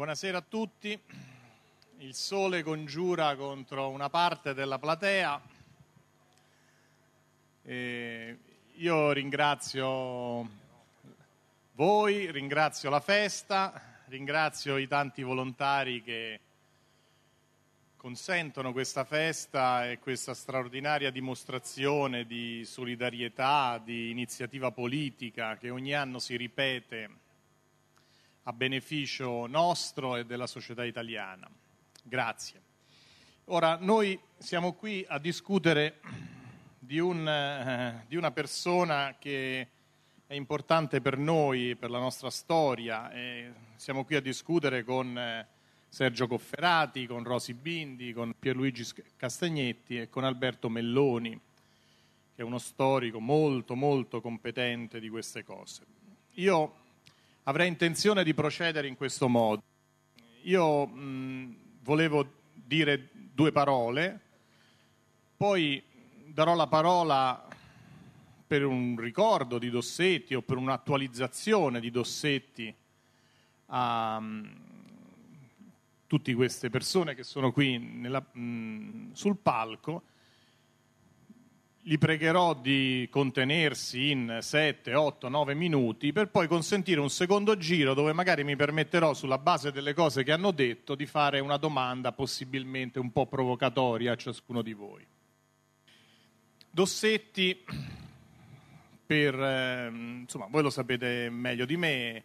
Buonasera a tutti. Il sole congiura contro una parte della platea. E io ringrazio voi, ringrazio la festa, ringrazio i tanti volontari che consentono questa festa e questa straordinaria dimostrazione di solidarietà, di iniziativa politica che ogni anno si ripete a beneficio nostro e della società italiana. Grazie. Ora, noi siamo qui a discutere di, un, eh, di una persona che è importante per noi, per la nostra storia. E siamo qui a discutere con eh, Sergio Cofferati, con Rosi Bindi, con Pierluigi Castagnetti e con Alberto Melloni, che è uno storico molto, molto competente di queste cose. Io avrei intenzione di procedere in questo modo. Io mh, volevo dire due parole, poi darò la parola per un ricordo di Dossetti o per un'attualizzazione di Dossetti a mh, tutte queste persone che sono qui nella, mh, sul palco li pregherò di contenersi in 7, 8, 9 minuti per poi consentire un secondo giro dove magari mi permetterò sulla base delle cose che hanno detto di fare una domanda possibilmente un po' provocatoria a ciascuno di voi. Dossetti, per, ehm, insomma, voi lo sapete meglio di me,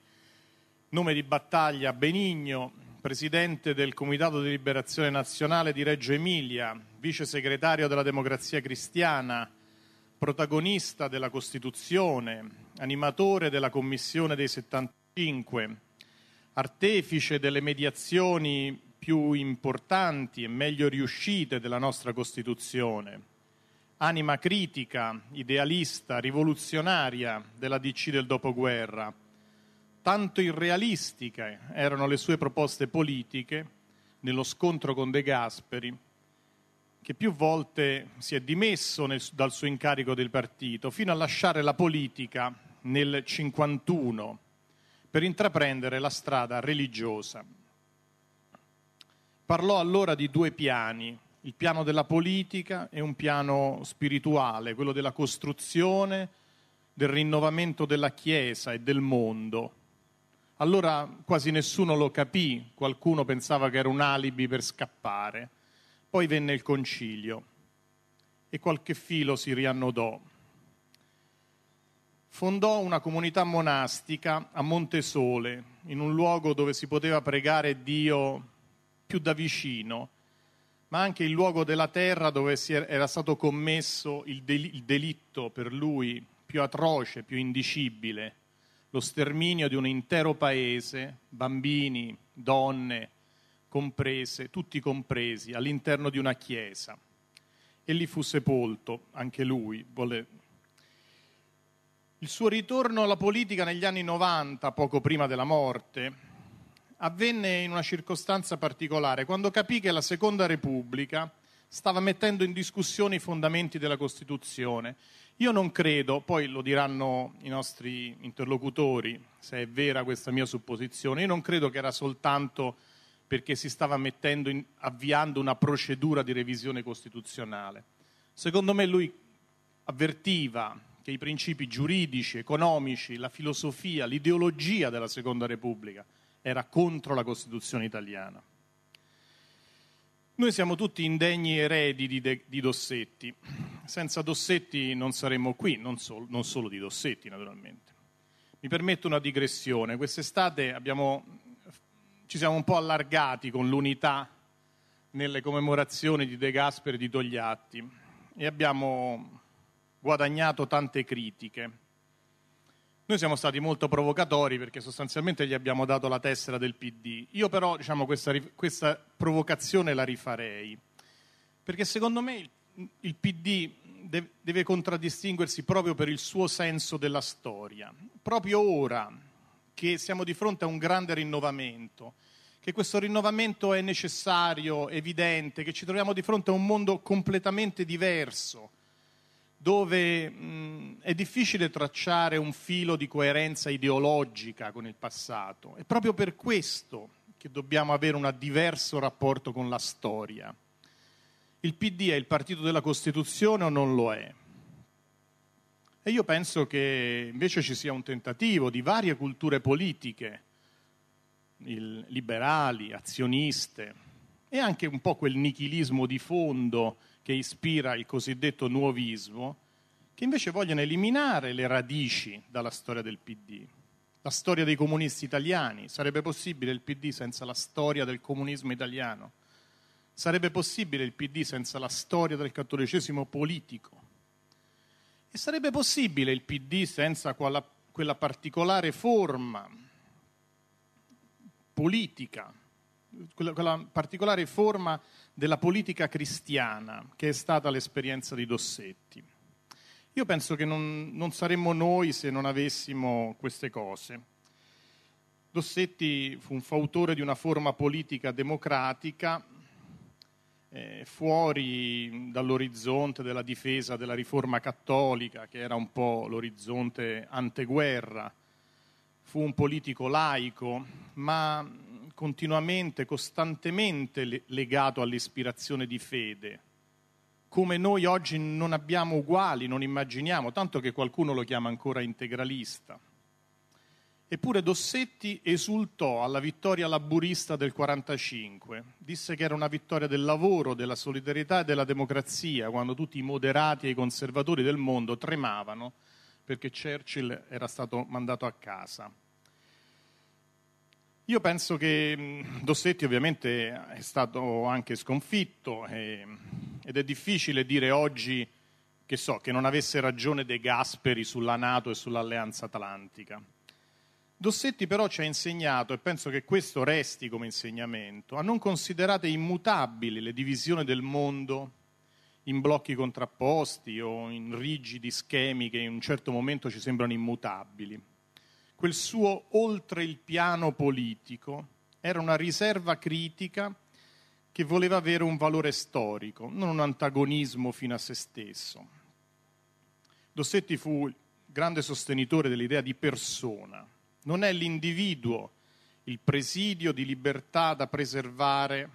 nome di battaglia Benigno, presidente del Comitato di Liberazione Nazionale di Reggio Emilia, vice segretario della Democrazia Cristiana, protagonista della Costituzione, animatore della Commissione dei 75, artefice delle mediazioni più importanti e meglio riuscite della nostra Costituzione, anima critica, idealista, rivoluzionaria della DC del dopoguerra. Tanto irrealistiche erano le sue proposte politiche nello scontro con De Gasperi che più volte si è dimesso nel, dal suo incarico del partito, fino a lasciare la politica nel 1951 per intraprendere la strada religiosa. Parlò allora di due piani, il piano della politica e un piano spirituale, quello della costruzione, del rinnovamento della Chiesa e del mondo. Allora quasi nessuno lo capì, qualcuno pensava che era un alibi per scappare. Poi venne il concilio e qualche filo si riannodò. Fondò una comunità monastica a Montesole, in un luogo dove si poteva pregare Dio più da vicino, ma anche il luogo della terra dove er-, era stato commesso il delitto per lui più atroce, più indicibile, lo sterminio di un intero paese, bambini, donne, comprese, tutti compresi, all'interno di una chiesa. E lì fu sepolto, anche lui. Vole... Il suo ritorno alla politica negli anni 90, poco prima della morte, avvenne in una circostanza particolare, quando capì che la Seconda Repubblica stava mettendo in discussione i fondamenti della Costituzione. Io non credo, poi lo diranno i nostri interlocutori, se è vera questa mia supposizione, io non credo che era soltanto perché si stava in, avviando una procedura di revisione costituzionale. Secondo me lui avvertiva che i principi giuridici, economici, la filosofia, l'ideologia della Seconda Repubblica era contro la Costituzione italiana. Noi siamo tutti indegni eredi di, De, di Dossetti. Senza Dossetti non saremmo qui, non, so, non solo di Dossetti naturalmente. Mi permetto una digressione. Quest'estate abbiamo ci siamo un po' allargati con l'unità nelle commemorazioni di De Gasperi e di Togliatti e abbiamo guadagnato tante critiche. Noi siamo stati molto provocatori perché sostanzialmente gli abbiamo dato la tessera del PD. Io però diciamo, questa, questa provocazione la rifarei perché secondo me il, il PD deve, deve contraddistinguersi proprio per il suo senso della storia. Proprio ora che siamo di fronte a un grande rinnovamento, che questo rinnovamento è necessario, evidente, che ci troviamo di fronte a un mondo completamente diverso, dove mh, è difficile tracciare un filo di coerenza ideologica con il passato. È proprio per questo che dobbiamo avere un diverso rapporto con la storia. Il PD è il partito della Costituzione o non lo è? E io penso che invece ci sia un tentativo di varie culture politiche, liberali, azioniste, e anche un po' quel nichilismo di fondo che ispira il cosiddetto nuovismo, che invece vogliono eliminare le radici dalla storia del PD, la storia dei comunisti italiani. Sarebbe possibile il PD senza la storia del comunismo italiano? Sarebbe possibile il PD senza la storia del cattolicesimo politico? E sarebbe possibile il PD senza quella, quella particolare forma politica, quella, quella particolare forma della politica cristiana che è stata l'esperienza di Dossetti. Io penso che non, non, saremmo noi se non avessimo queste cose. Dossetti fu un fautore di una forma politica democratica eh, fuori dall'orizzonte della difesa della riforma cattolica, che era un po' l'orizzonte anteguerra. Fu un politico laico, ma mm, continuamente, costantemente legato all'ispirazione di fede, come noi oggi non abbiamo uguali, non immaginiamo, tanto che qualcuno lo chiama ancora integralista. Eppure Dossetti esultò alla vittoria laburista del 1945, disse che era una vittoria del lavoro, della solidarietà e della democrazia, quando tutti i moderati e i conservatori del mondo tremavano perché Churchill era stato mandato a casa. Io penso che mm, Dossetti ovviamente è stato anche sconfitto e, ed è difficile dire oggi che, so, che non avesse ragione De Gasperi sulla Nato e sull'Alleanza Atlantica Dossetti però ci ha insegnato, e penso che questo resti come insegnamento, a non considerare immutabili le divisioni del mondo in blocchi contrapposti o in rigidi schemi che in un certo momento ci sembrano immutabili. Quel suo oltre il piano politico era una riserva critica che voleva avere un valore storico, non un antagonismo fino a se stesso. Dossetti fu grande sostenitore dell'idea di persona, non è l'individuo il presidio di libertà da preservare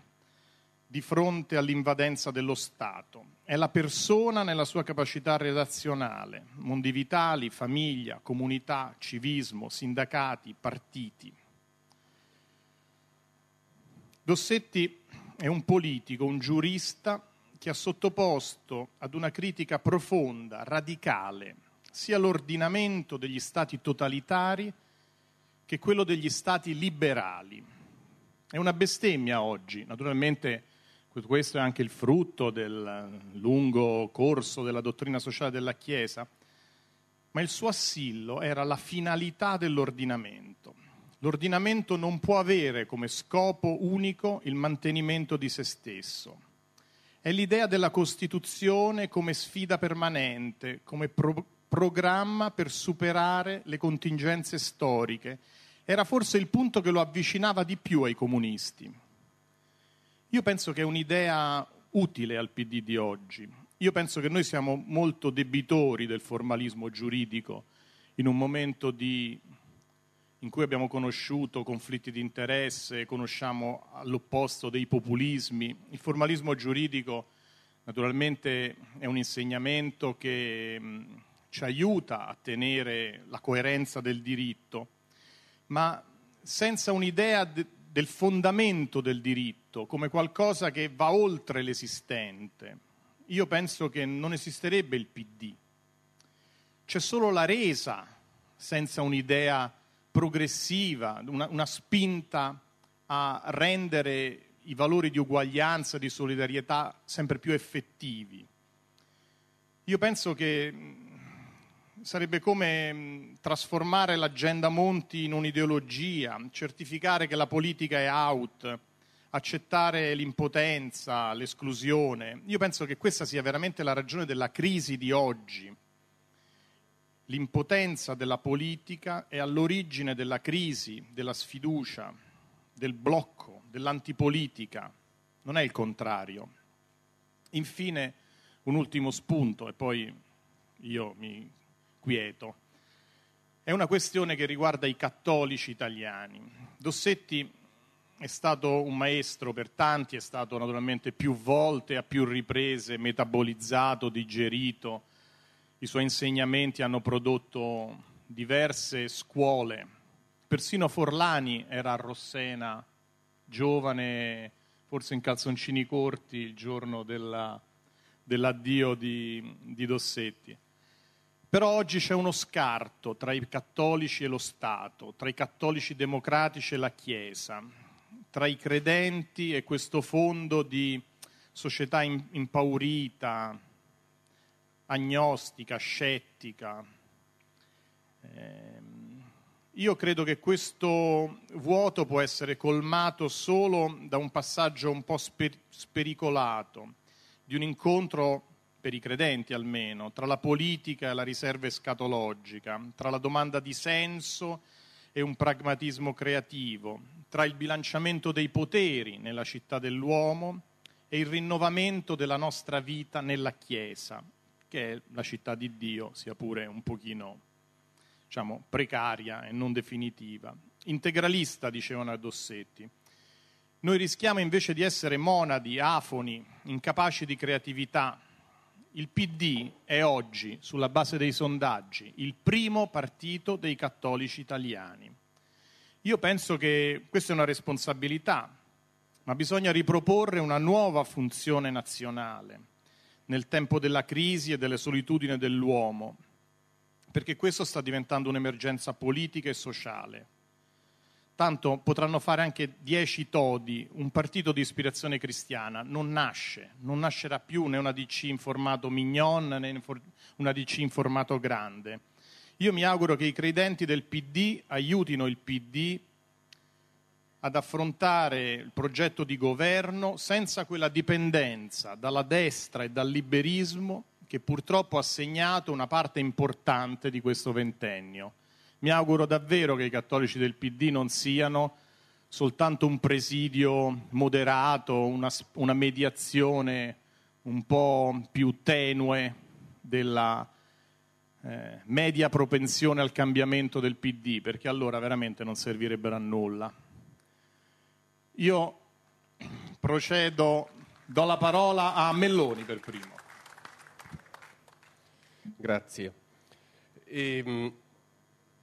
di fronte all'invadenza dello Stato. È la persona nella sua capacità relazionale, mondi vitali, famiglia, comunità, civismo, sindacati, partiti. Dossetti è un politico, un giurista che ha sottoposto ad una critica profonda, radicale, sia l'ordinamento degli stati totalitari che quello degli stati liberali. È una bestemmia oggi, naturalmente questo è anche il frutto del lungo corso della dottrina sociale della Chiesa, ma il suo assillo era la finalità dell'ordinamento. L'ordinamento non può avere come scopo unico il mantenimento di se stesso. È l'idea della Costituzione come sfida permanente, come pro- programma per superare le contingenze storiche. Era forse il punto che lo avvicinava di più ai comunisti. Io penso che è un'idea utile al PD di oggi. Io penso che noi siamo molto debitori del formalismo giuridico in un momento di, in cui abbiamo conosciuto conflitti di interesse, conosciamo all'opposto dei populismi. Il formalismo giuridico naturalmente è un insegnamento che ci aiuta a tenere la coerenza del diritto, ma senza un'idea de- del fondamento del diritto come qualcosa che va oltre l'esistente, io penso che non esisterebbe il PD. C'è solo la resa senza un'idea progressiva, una, una spinta a rendere i valori di uguaglianza, di solidarietà sempre più effettivi. Io penso che Sarebbe come mm, trasformare l'agenda Monti in un'ideologia, certificare che la politica è out, accettare l'impotenza, l'esclusione. Io penso che questa sia veramente la ragione della crisi di oggi. L'impotenza della politica è all'origine della crisi, della sfiducia, del blocco, dell'antipolitica, non è il contrario. Infine, un ultimo spunto e poi io mi quieto. È una questione che riguarda i cattolici italiani. Dossetti è stato un maestro per tanti, è stato naturalmente più volte, a più riprese, metabolizzato, digerito. I suoi insegnamenti hanno prodotto diverse scuole. Persino Forlani era a Rossena, giovane, forse in calzoncini corti, il giorno della, dell'addio di, di Dossetti. Però oggi c'è uno scarto tra i cattolici e lo Stato, tra i cattolici democratici e la Chiesa, tra i credenti e questo fondo di società impaurita, agnostica, scettica. Ehm, io credo che questo vuoto può essere colmato solo da un passaggio un po' spericolato, di un incontro per i credenti almeno, tra la politica e la riserva escatologica, tra la domanda di senso e un pragmatismo creativo, tra il bilanciamento dei poteri nella città dell'uomo e il rinnovamento della nostra vita nella Chiesa, che è la città di Dio, sia pure un pochino diciamo, precaria e non definitiva. Integralista, dicevano Adossetti. Noi rischiamo invece di essere monadi, afoni, incapaci di creatività, il PD è oggi, sulla base dei sondaggi, il primo partito dei cattolici italiani. Io penso che questa è una responsabilità, ma bisogna riproporre una nuova funzione nazionale nel tempo della crisi e delle solitudini dell'uomo, perché questo sta diventando un'emergenza politica e sociale tanto potranno fare anche dieci todi, un partito di ispirazione cristiana non nasce, non nascerà più né una DC in formato mignon né una DC in formato grande. Io mi auguro che i credenti del PD aiutino il PD ad affrontare il progetto di governo senza quella dipendenza dalla destra e dal liberismo che purtroppo ha segnato una parte importante di questo ventennio. Mi auguro davvero che i cattolici del PD non siano soltanto un presidio moderato, una, una mediazione un po' più tenue della eh, media propensione al cambiamento del PD, perché allora veramente non servirebbero a nulla. Io procedo, do la parola a Melloni per primo. Grazie. Ehm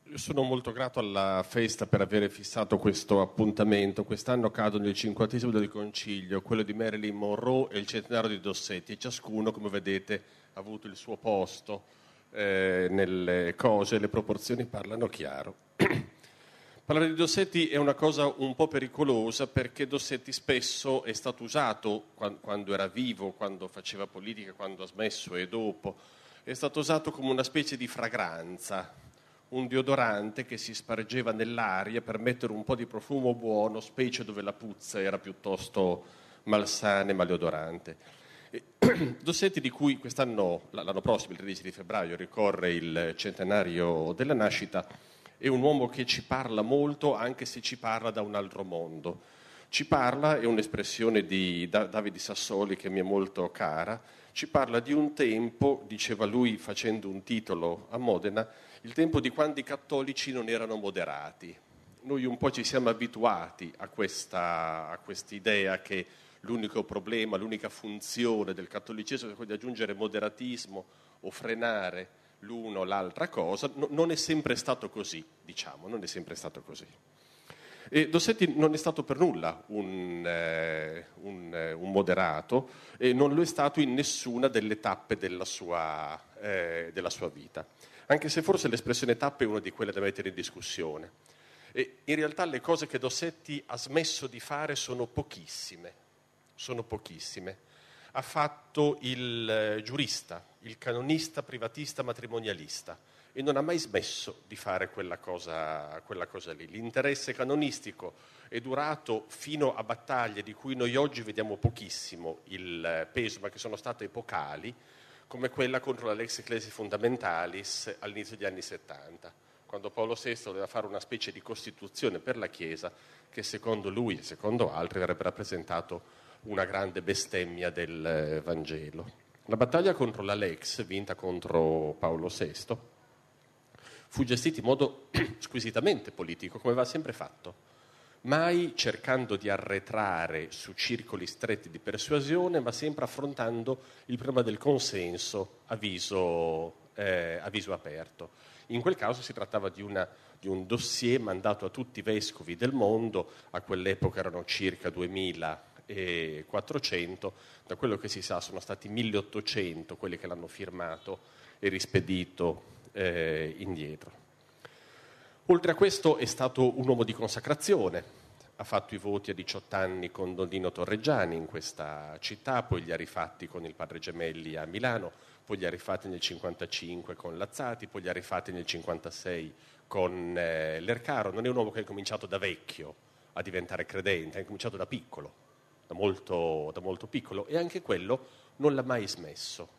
io sono molto grato alla festa per aver fissato questo appuntamento. Quest'anno cadono il cinquantesimo del Concilio, quello di Marilyn Monroe e il centenario di Dossetti e ciascuno, come vedete, ha avuto il suo posto eh, nelle cose, le proporzioni parlano chiaro. Parlare di Dossetti è una cosa un po' pericolosa perché Dossetti spesso è stato usato quando era vivo, quando faceva politica, quando ha smesso e dopo, è stato usato come una specie di fragranza un deodorante che si spargeva nell'aria per mettere un po' di profumo buono, specie dove la puzza era piuttosto malsana e maleodorante. Dossetti di cui quest'anno, l'anno prossimo, il 13 febbraio, ricorre il centenario della nascita, è un uomo che ci parla molto anche se ci parla da un altro mondo ci parla, è un'espressione di Davide Sassoli che mi è molto cara, ci parla di un tempo, diceva lui facendo un titolo a Modena, il tempo di quando i cattolici non erano moderati. Noi un po' ci siamo abituati a questa idea che l'unico problema, l'unica funzione del cattolicesimo è quella di aggiungere moderatismo o frenare l'uno o l'altra cosa, no, non è sempre stato così, diciamo, non è sempre stato così. E Dossetti non è stato per nulla un, eh, un, eh, un moderato e non lo è stato in nessuna delle tappe della sua, eh, della sua vita, anche se forse l'espressione tappe è una di quelle da mettere in discussione. E in realtà le cose che Dossetti ha smesso di fare sono pochissime, sono pochissime. Ha fatto il eh, giurista, il canonista privatista matrimonialista e non ha mai smesso di fare quella cosa, quella cosa lì. L'interesse canonistico è durato fino a battaglie di cui noi oggi vediamo pochissimo il peso, ma che sono state epocali, come quella contro la Lex Ecclesi Fundamentalis all'inizio degli anni 70 quando Paolo VI voleva fare una specie di costituzione per la Chiesa che secondo lui e secondo altri avrebbe rappresentato una grande bestemmia del Vangelo. La battaglia contro la Lex, vinta contro Paolo VI, fu gestito in modo squisitamente politico, come va sempre fatto mai cercando di arretrare su circoli stretti di persuasione, ma sempre affrontando il problema del consenso a viso, eh, a viso aperto. In quel caso si trattava di, una, di, un dossier mandato a tutti i vescovi del mondo, a quell'epoca erano circa 2400, da quello che si sa sono stati 1800 quelli che l'hanno firmato e rispedito eh, indietro. Oltre a questo è stato un uomo di consacrazione, ha fatto i voti a 18 anni con Donnino Torreggiani in questa città, poi li ha rifatti con il padre Gemelli a Milano, poi li ha rifatti nel 1955 con Lazzati, poi li ha rifatti nel 1956 con eh, Lercaro. Non è un uomo che è cominciato da vecchio a diventare credente, è cominciato da piccolo, da molto, da molto piccolo, e anche quello non l'ha mai smesso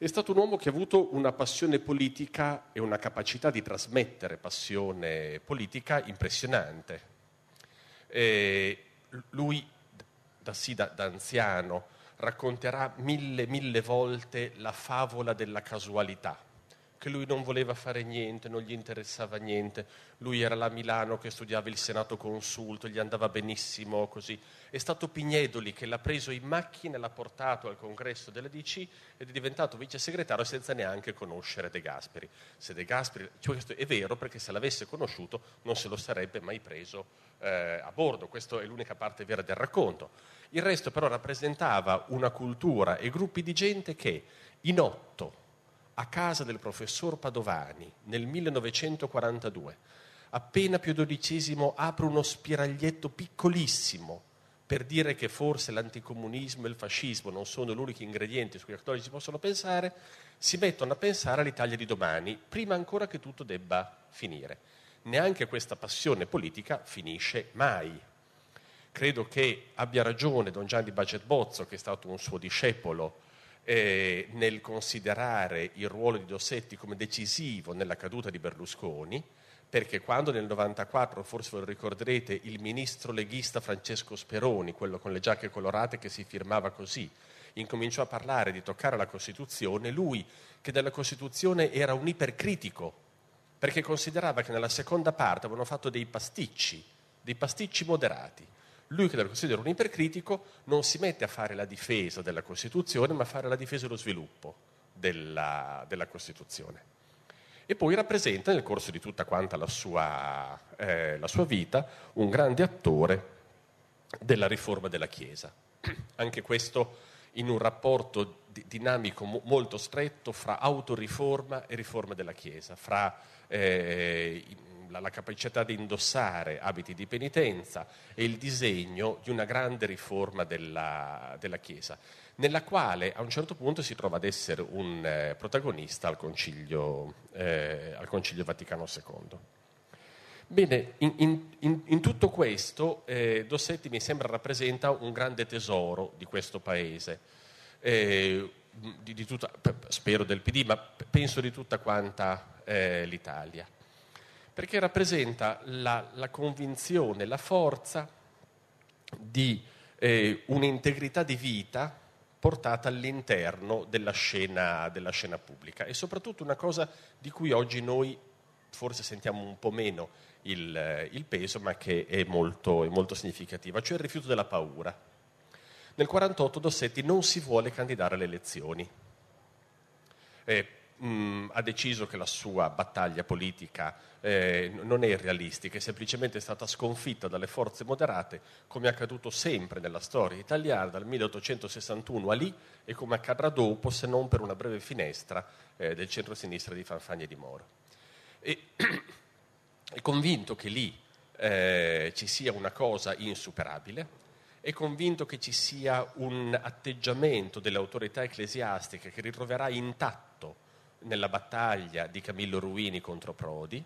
è stato un uomo che ha avuto una passione politica e una capacità di trasmettere passione politica impressionante. E lui, da, sì, da, da anziano, racconterà mille, mille volte la favola della casualità che lui non voleva fare niente, non gli interessava niente. Lui era là a Milano che studiava il Senato Consulto, gli andava benissimo così. È stato Pignedoli che l'ha preso in macchina, l'ha portato al congresso della DC ed è diventato vice segretario senza neanche conoscere De Gasperi. Se De Gasperi, cioè questo è vero perché se l'avesse conosciuto non se lo sarebbe mai preso eh, a bordo. Questa è l'unica parte vera del racconto. Il resto però rappresentava una cultura e gruppi di gente che in otto a casa del professor Padovani nel 1942. Appena Pio XII apre uno spiraglietto piccolissimo per dire che forse l'anticomunismo e il fascismo non sono gli unici ingredienti su cui i cattolici possono pensare, si mettono a pensare all'Italia di domani, prima ancora che tutto debba finire. Neanche questa passione politica finisce mai. Credo che abbia ragione Don Gianni Baget Bozzo, che è stato un suo discepolo eh, nel considerare il ruolo di Dossetti come decisivo nella caduta di Berlusconi, perché quando nel 94, forse ve lo ricorderete, il ministro leghista Francesco Speroni, quello con le giacche colorate che si firmava così, incominciò a parlare di toccare la Costituzione, lui che della Costituzione era un ipercritico, perché considerava che nella seconda parte avevano fatto dei pasticci, dei pasticci moderati lui che la considera un ipercritico non si mette a fare la difesa della Costituzione, ma a fare la difesa e lo sviluppo della, della Costituzione. E poi rappresenta nel corso di tutta quanta la sua, eh, la sua vita un grande attore della riforma della Chiesa. Anche questo in un rapporto di, dinamico mo, molto stretto fra autoriforma e riforma della Chiesa, fra eh, nulla, la capacità di indossare abiti di penitenza e il disegno di una grande riforma della, della Chiesa, nella quale a un certo punto si trova ad essere un eh, protagonista al Concilio, eh, al Concilio, Vaticano II. Bene, in, in, in tutto questo eh, Dossetti mi sembra rappresenta un grande tesoro di questo Paese. Eh, di, di tutta, spero del PD, ma penso di tutta quanta eh, l'Italia perché rappresenta la, la convinzione, la forza di eh, un'integrità di vita portata all'interno della scena, della scena pubblica e soprattutto una cosa di cui oggi noi forse sentiamo un po' meno il, il peso, ma che è molto, è molto significativa, cioè il rifiuto della paura. Nel 1948 Dossetti non si vuole candidare alle elezioni. Eh, mh, ha deciso che la sua battaglia politica eh, non è irrealistica, è semplicemente stata sconfitta dalle forze moderate, come è accaduto sempre nella storia italiana dal 1861 a lì e come accadrà dopo, se non per una breve finestra eh, del centro-sinistra di Fanfani e di Moro. E, è convinto che lì eh, ci sia una cosa insuperabile, è convinto che ci sia un atteggiamento delle autorità ecclesiastiche che ritroverà intatto nella battaglia di Camillo Ruini contro Prodi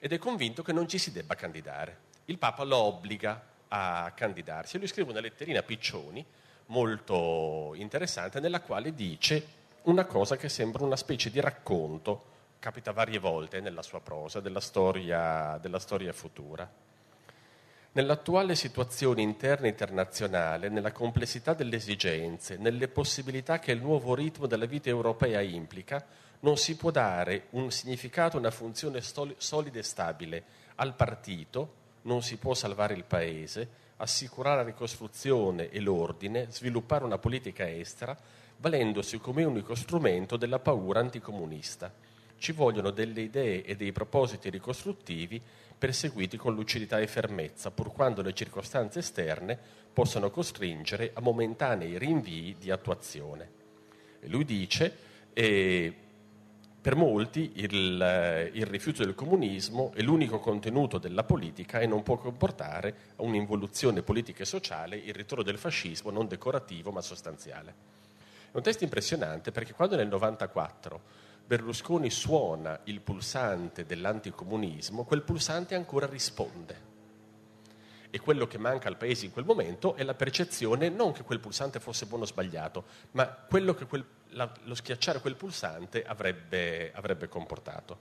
ed è convinto che non ci si debba candidare. Il Papa lo obbliga a candidarsi e lui scrive una letterina a Piccioni molto interessante nella quale dice una cosa che sembra una specie di racconto, capita varie volte nella sua prosa, della storia, della storia futura. Nell'attuale situazione interna e internazionale, nella complessità delle esigenze, nelle possibilità che il nuovo ritmo della vita europea implica, non si può dare un significato, una funzione solida e stabile al partito, non si può salvare il Paese, assicurare la ricostruzione e l'ordine, sviluppare una politica estera, valendosi come unico strumento della paura anticomunista. Ci vogliono delle idee e dei propositi ricostruttivi perseguiti con lucidità e fermezza, pur quando le circostanze esterne possano costringere a momentanei rinvii di attuazione. E lui dice, eh, per molti il, il rifiuto del comunismo è l'unico contenuto della politica e non può comportare a un'involuzione politica e sociale il ritorno del fascismo non decorativo ma sostanziale. È un testo impressionante perché quando nel 1994 Berlusconi suona il pulsante dell'anticomunismo, quel pulsante ancora risponde. E quello che manca al paese in quel momento è la percezione non che quel pulsante fosse buono o sbagliato, ma quello che quel, la, lo schiacciare quel pulsante avrebbe, avrebbe, comportato.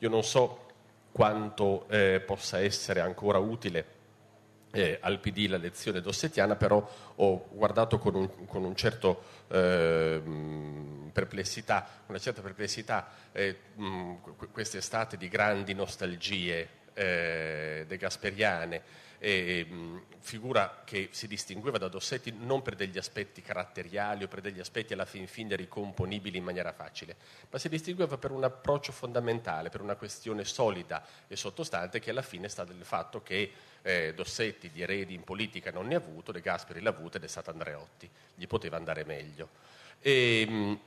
Io non so quanto eh, possa essere ancora utile eh, al PD la lezione dossetiana, però ho guardato con un, con un certo, eh, perplessità, una certa perplessità eh, estate di grandi nostalgie eh, de Gasperiane, eh, figura che si distingueva da Dossetti non per degli aspetti caratteriali o per degli aspetti alla fin fine ricomponibili in maniera facile, ma si distingueva per un approccio fondamentale, per una questione solida e sottostante che alla fine sta del fatto che eh, Dossetti di eredi in politica non ne ha avuto, De Gasperi l'ha avuto ed è stato Andreotti, gli poteva andare meglio. E, ehm,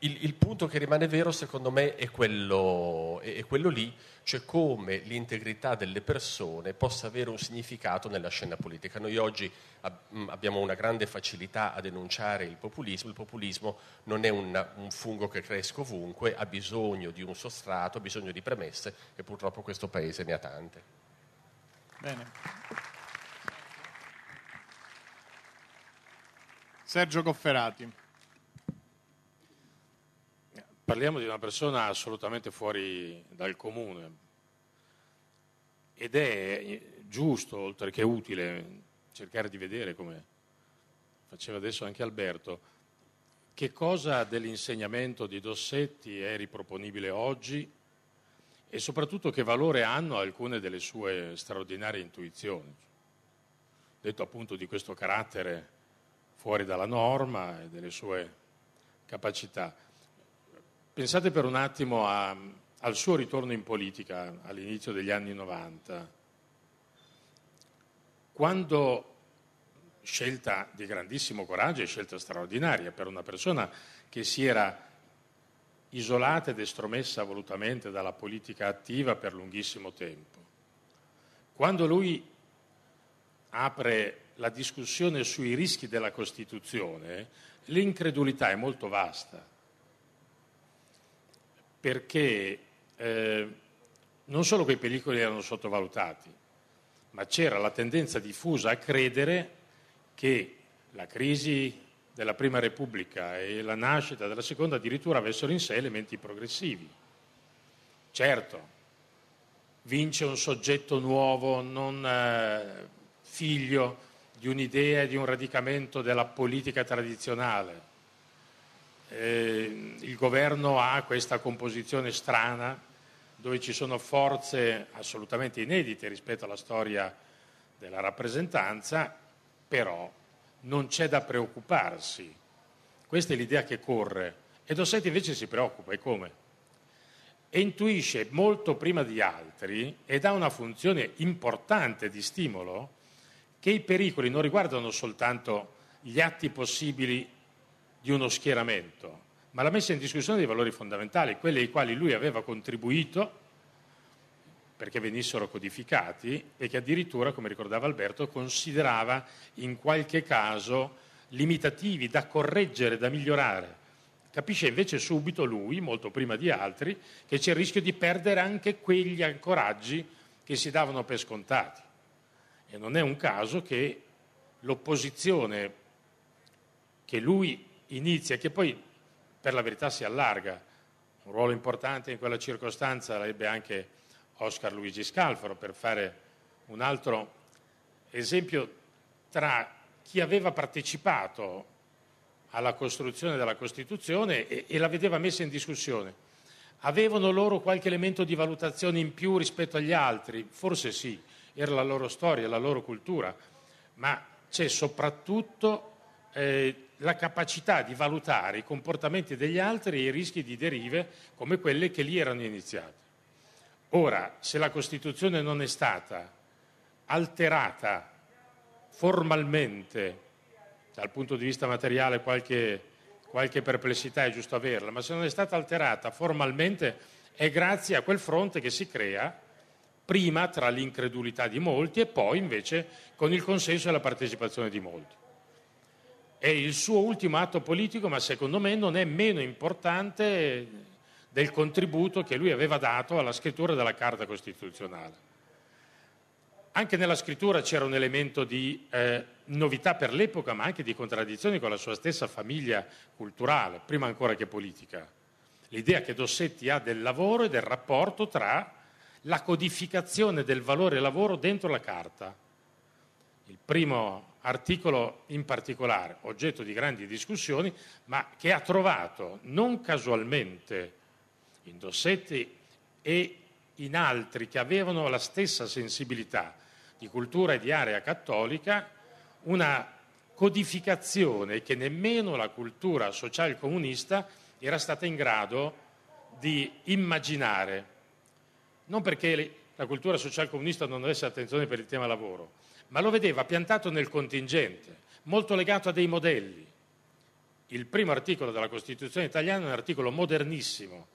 il, il, punto che rimane vero secondo me è quello, è, è quello lì, cioè come l'integrità delle persone possa avere un significato nella scena politica. Noi oggi ab- mm, abbiamo una grande facilità a denunciare il populismo, il populismo non è un, un fungo che cresce ovunque, ha bisogno di un sostrato, ha bisogno di premesse e purtroppo questo Paese ne ha tante. Bene. Sergio Cofferati. Parliamo di una persona assolutamente fuori dal comune ed è giusto, oltre che utile, cercare di vedere come faceva adesso anche Alberto, che cosa dell'insegnamento di Dossetti è riproponibile oggi e soprattutto che valore hanno alcune delle sue straordinarie intuizioni. Detto appunto di questo carattere fuori dalla norma e delle sue capacità. Pensate per un attimo a, al suo ritorno in politica all'inizio degli anni 90, quando scelta di grandissimo coraggio e scelta straordinaria per una persona che si era isolata ed estromessa volutamente dalla politica attiva per lunghissimo tempo. Quando lui apre la discussione sui rischi della Costituzione, l'incredulità è molto vasta, perché eh, non solo quei pericoli erano sottovalutati, ma c'era la tendenza diffusa a credere che la crisi della Prima Repubblica e la nascita della Seconda addirittura avessero in sé elementi progressivi. Certo, vince un soggetto nuovo, non eh, figlio di un'idea e di un radicamento della politica tradizionale. Eh, il governo ha questa composizione strana dove ci sono forze assolutamente inedite rispetto alla storia della rappresentanza, però non c'è da preoccuparsi. Questa è l'idea che corre. E Dossetti invece si preoccupa, e come? E intuisce molto prima di altri ed ha una funzione importante di stimolo che i pericoli non riguardano soltanto gli atti possibili di uno schieramento, ma la messa in discussione dei valori fondamentali, quelli ai quali lui aveva contribuito perché venissero codificati e che addirittura, come ricordava Alberto, considerava in qualche caso limitativi da correggere, da migliorare. Capisce invece subito lui, molto prima di altri, che c'è il rischio di perdere anche quegli ancoraggi che si davano per scontati. E non è un caso che l'opposizione che lui inizia, che poi per la verità si allarga, un ruolo importante in quella circostanza l'ebbe anche Oscar Luigi Scalfaro, per fare un altro esempio tra chi aveva partecipato alla costruzione della Costituzione e, e la vedeva messa in discussione. Avevano loro qualche elemento di valutazione in più rispetto agli altri? Forse sì, era la loro storia, la loro cultura, ma c'è soprattutto eh, la capacità di valutare i comportamenti degli altri e i rischi di derive come quelle che lì erano iniziate. Ora, se la Costituzione non è stata alterata formalmente, dal punto di vista materiale qualche, qualche perplessità è giusto averla, ma se non è stata alterata formalmente è grazie a quel fronte che si crea prima tra l'incredulità di molti e poi invece con il consenso e la partecipazione di molti. È il suo ultimo atto politico, ma secondo me non è meno importante del contributo che lui aveva dato alla scrittura della Carta Costituzionale. Anche nella scrittura c'era un elemento di eh, novità per l'epoca, ma anche di contraddizione con la sua stessa famiglia culturale, prima ancora che politica. L'idea che Dossetti ha del lavoro e del rapporto tra la codificazione del valore lavoro dentro la Carta. Il primo articolo in particolare, oggetto di grandi discussioni, ma che ha trovato non casualmente in Dossetti e in altri che avevano la stessa sensibilità di cultura e di area cattolica, una codificazione che nemmeno la cultura social comunista era stata in grado di immaginare. Non perché la cultura social comunista non avesse attenzione per il tema lavoro, ma lo vedeva piantato nel contingente, molto legato a dei modelli. Il primo articolo della Costituzione italiana è un articolo modernissimo,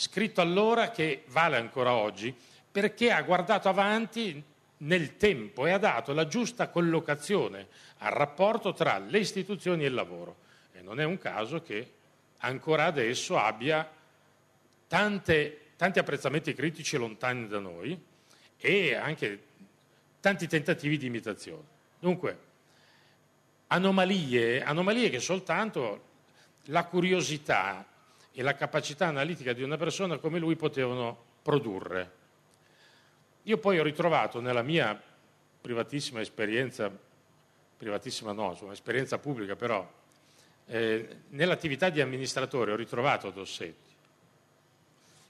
scritto allora che vale ancora oggi, perché ha guardato avanti nel tempo e ha dato la giusta collocazione al rapporto tra le istituzioni e il lavoro. E non è un caso che ancora adesso abbia tante, tanti apprezzamenti critici lontani da noi e anche tanti tentativi di imitazione. Dunque, anomalie, anomalie che soltanto la curiosità e la capacità analitica di una persona come lui potevano produrre. Io poi ho ritrovato nella mia privatissima esperienza, privatissima no, insomma, esperienza pubblica però, eh, nell'attività di amministratore ho ritrovato Dossetti.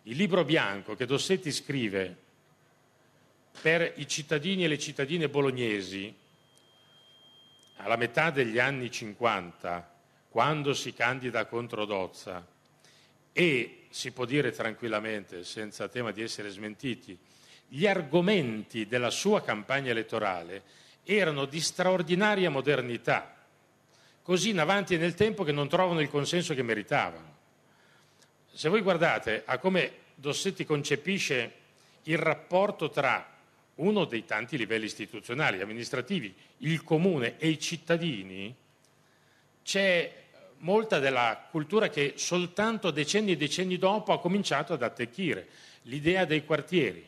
Il libro bianco che Dossetti scrive per i cittadini e le cittadine bolognesi alla metà degli anni 50, quando si candida contro Dozza, e si può dire tranquillamente, senza tema di essere smentiti, gli argomenti della sua campagna elettorale erano di straordinaria modernità, così in avanti nel tempo che non trovano il consenso che meritavano. Se voi guardate a come Dossetti concepisce il rapporto tra uno dei tanti livelli istituzionali, amministrativi, il comune e i cittadini, c'è molta della cultura che soltanto decenni e decenni dopo ha cominciato ad attecchire, l'idea dei quartieri,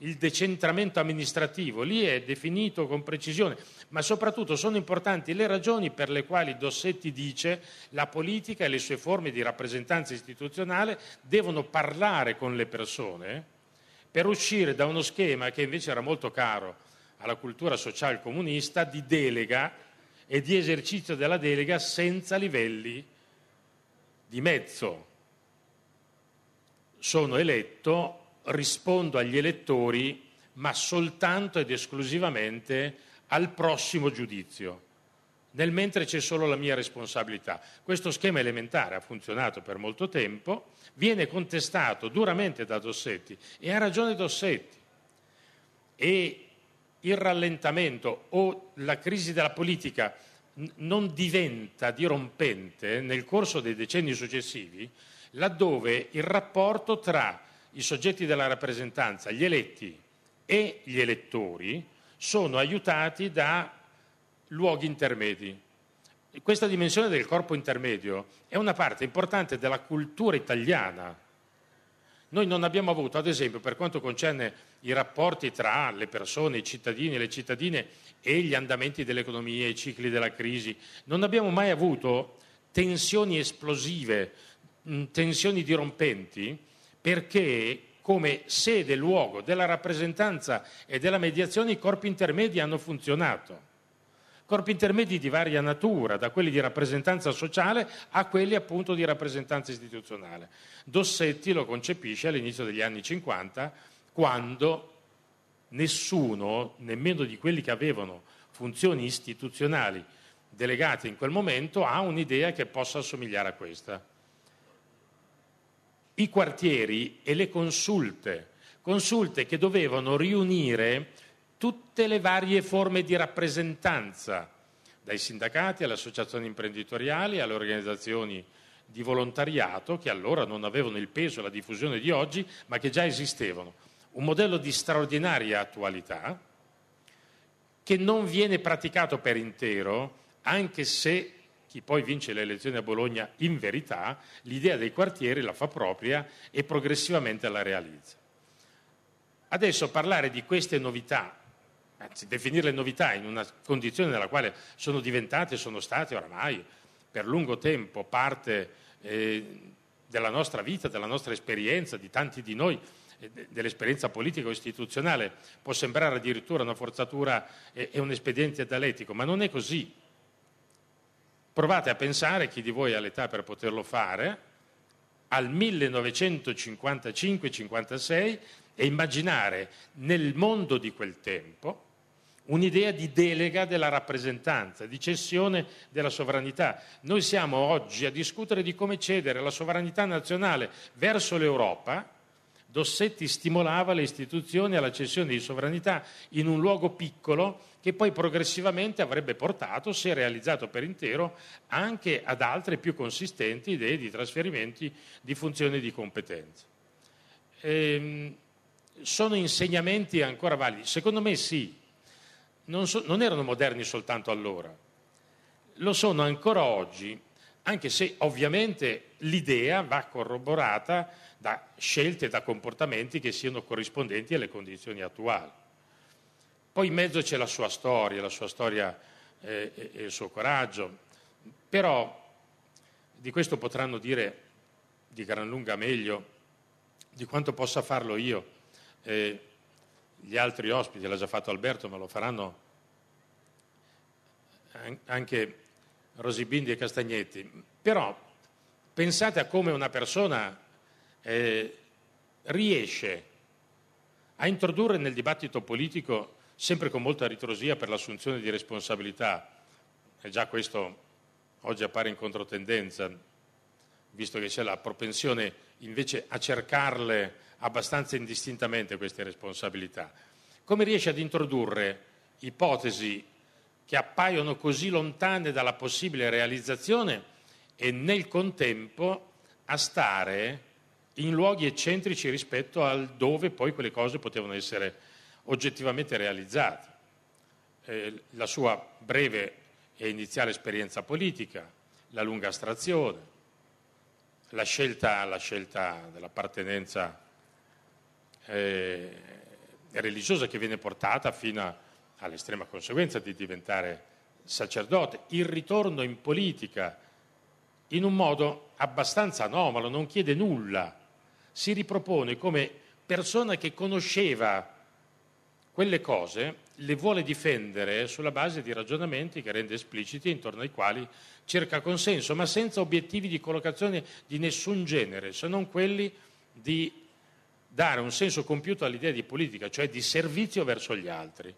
il decentramento amministrativo, lì è definito con precisione, ma soprattutto sono importanti le ragioni per le quali Dossetti dice la politica e le sue forme di rappresentanza istituzionale devono parlare con le persone per uscire da uno schema che invece era molto caro alla cultura social comunista di delega e di esercizio della delega senza livelli di mezzo. Sono eletto, rispondo agli elettori, ma soltanto ed esclusivamente al prossimo giudizio. Nel mentre c'è solo la mia responsabilità. Questo schema elementare ha funzionato per molto tempo, viene contestato duramente da Dossetti e ha ragione Dossetti. E il rallentamento o la crisi della politica non diventa dirompente nel corso dei decenni successivi, laddove il rapporto tra i soggetti della rappresentanza, gli eletti e gli elettori, sono aiutati da luoghi intermedi. Questa dimensione del corpo intermedio è una parte importante della cultura italiana noi non abbiamo avuto, ad esempio, per quanto concerne i rapporti tra le persone, i cittadini e le cittadine e gli andamenti dell'economia, i cicli della crisi, non abbiamo mai avuto tensioni esplosive, tensioni dirompenti, perché come sede, luogo della rappresentanza e della mediazione i corpi intermedi hanno funzionato corpi intermedi di varia natura, da quelli di rappresentanza sociale a quelli appunto di rappresentanza istituzionale. Dossetti lo concepisce all'inizio degli anni 50, quando nessuno, nemmeno di quelli che avevano funzioni istituzionali delegate in quel momento, ha un'idea che possa assomigliare a questa. I quartieri e le consulte, consulte che dovevano riunire tutte le varie forme di rappresentanza, dai sindacati alle associazioni imprenditoriali, alle organizzazioni di volontariato che allora non avevano il peso e la diffusione di oggi, ma che già esistevano. Un modello di straordinaria attualità che non viene praticato per intero, anche se chi poi vince le elezioni a Bologna in verità l'idea dei quartieri la fa propria e progressivamente la realizza. Adesso parlare di queste novità anzi definirle novità in una condizione nella quale sono diventate, e sono state oramai per lungo tempo parte eh, della nostra vita, della nostra esperienza, di tanti di noi, eh, dell'esperienza politica o istituzionale, può sembrare addirittura una forzatura e eh, un espediente adaletico, ma non è così. Provate a pensare, chi di voi ha l'età per poterlo fare, al 1955-56 e immaginare nel mondo di quel tempo un'idea di delega della rappresentanza, di cessione della sovranità. Noi siamo oggi a discutere di come cedere la sovranità nazionale verso l'Europa. Dossetti stimolava le istituzioni alla cessione di sovranità in un luogo piccolo che poi progressivamente avrebbe portato, se realizzato per intero, anche ad altre più consistenti idee di trasferimenti di funzioni e di competenze. Ehm, sono insegnamenti ancora validi? Secondo me sì, non, so, non erano moderni soltanto allora, lo sono ancora oggi, anche se ovviamente l'idea va corroborata da scelte e da comportamenti che siano corrispondenti alle condizioni attuali. Poi in mezzo c'è la sua storia, la sua storia eh, e, e il suo coraggio, però di questo potranno dire di gran lunga meglio di quanto possa farlo io. Eh, gli altri ospiti, l'ha già fatto Alberto, ma lo faranno anche Rosibindi e Castagnetti. Però pensate a come una persona eh, riesce a introdurre nel dibattito politico, sempre con molta ritrosia per l'assunzione di responsabilità, e già questo oggi appare in controtendenza, visto che c'è la propensione invece a cercarle abbastanza indistintamente queste responsabilità, come riesce ad introdurre ipotesi che appaiono così lontane dalla possibile realizzazione e nel contempo a stare in luoghi eccentrici rispetto al dove poi quelle cose potevano essere oggettivamente realizzate. Eh, la sua breve e iniziale esperienza politica, la lunga astrazione, la scelta, la scelta dell'appartenenza eh, religiosa che viene portata fino a, all'estrema conseguenza di diventare sacerdote, il ritorno in politica in un modo abbastanza anomalo, non chiede nulla, si ripropone come persona che conosceva quelle cose le vuole difendere sulla base di ragionamenti che rende espliciti e intorno ai quali cerca consenso, ma senza obiettivi di collocazione di nessun genere, se non quelli di dare un senso compiuto all'idea di politica, cioè di servizio verso gli altri.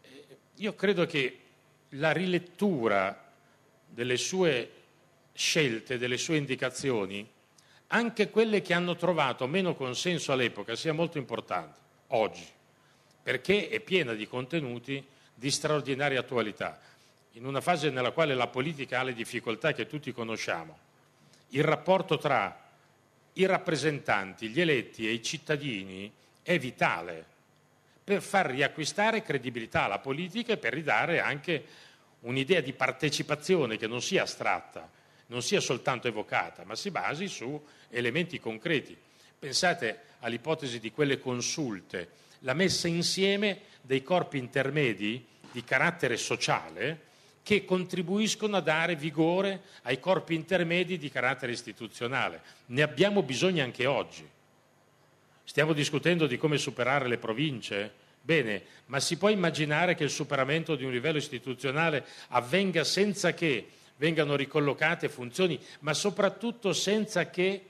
Eh, io credo che la rilettura delle sue scelte, delle sue indicazioni, anche quelle che hanno trovato meno consenso all'epoca, sia molto importante oggi perché è piena di contenuti di straordinaria attualità. In una fase nella quale la politica ha le difficoltà che tutti conosciamo, il rapporto tra i rappresentanti, gli eletti e i cittadini è vitale per far riacquistare credibilità alla politica e per ridare anche un'idea di partecipazione che non sia astratta, non sia soltanto evocata, ma si basi su elementi concreti. Pensate all'ipotesi di quelle consulte la messa insieme dei corpi intermedi di carattere sociale che contribuiscono a dare vigore ai corpi intermedi di carattere istituzionale. Ne abbiamo bisogno anche oggi. Stiamo discutendo di come superare le province? Bene, ma si può immaginare che il superamento di un livello istituzionale avvenga senza che vengano ricollocate funzioni, ma soprattutto senza che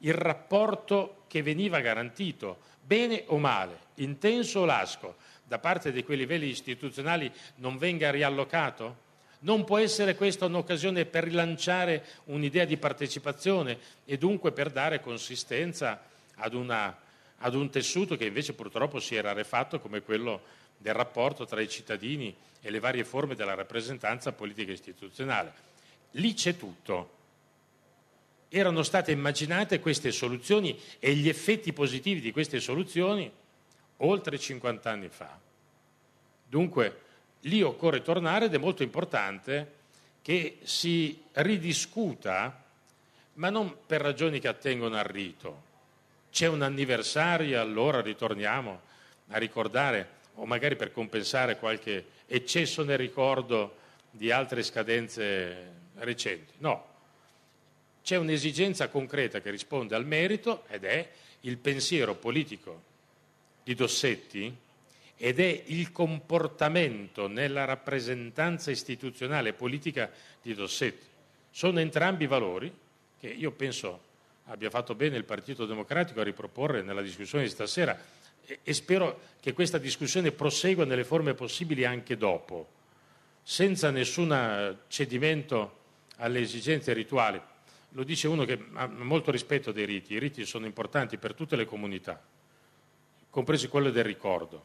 il rapporto che veniva garantito bene o male, intenso o lasco, da parte di quei livelli istituzionali non venga riallocato? Non può essere questa un'occasione per rilanciare un'idea di partecipazione e dunque per dare consistenza ad, una, ad un tessuto che invece purtroppo si era refatto come quello del rapporto tra i cittadini e le varie forme della rappresentanza politica istituzionale. Lì c'è tutto erano state immaginate queste soluzioni e gli effetti positivi di queste soluzioni oltre 50 anni fa. Dunque lì occorre tornare ed è molto importante che si ridiscuta, ma non per ragioni che attengono al rito. C'è un anniversario, allora ritorniamo a ricordare, o magari per compensare qualche eccesso nel ricordo di altre scadenze recenti. No, c'è un'esigenza concreta che risponde al merito ed è il pensiero politico di Dossetti ed è il comportamento nella rappresentanza istituzionale politica di Dossetti. Sono entrambi valori che io penso abbia fatto bene il Partito Democratico a riproporre nella discussione di stasera e, e spero che questa discussione prosegua nelle forme possibili anche dopo, senza nessun cedimento alle esigenze rituali lo dice uno che ha molto rispetto dei riti, i riti sono importanti per tutte le comunità, compresi quello del ricordo,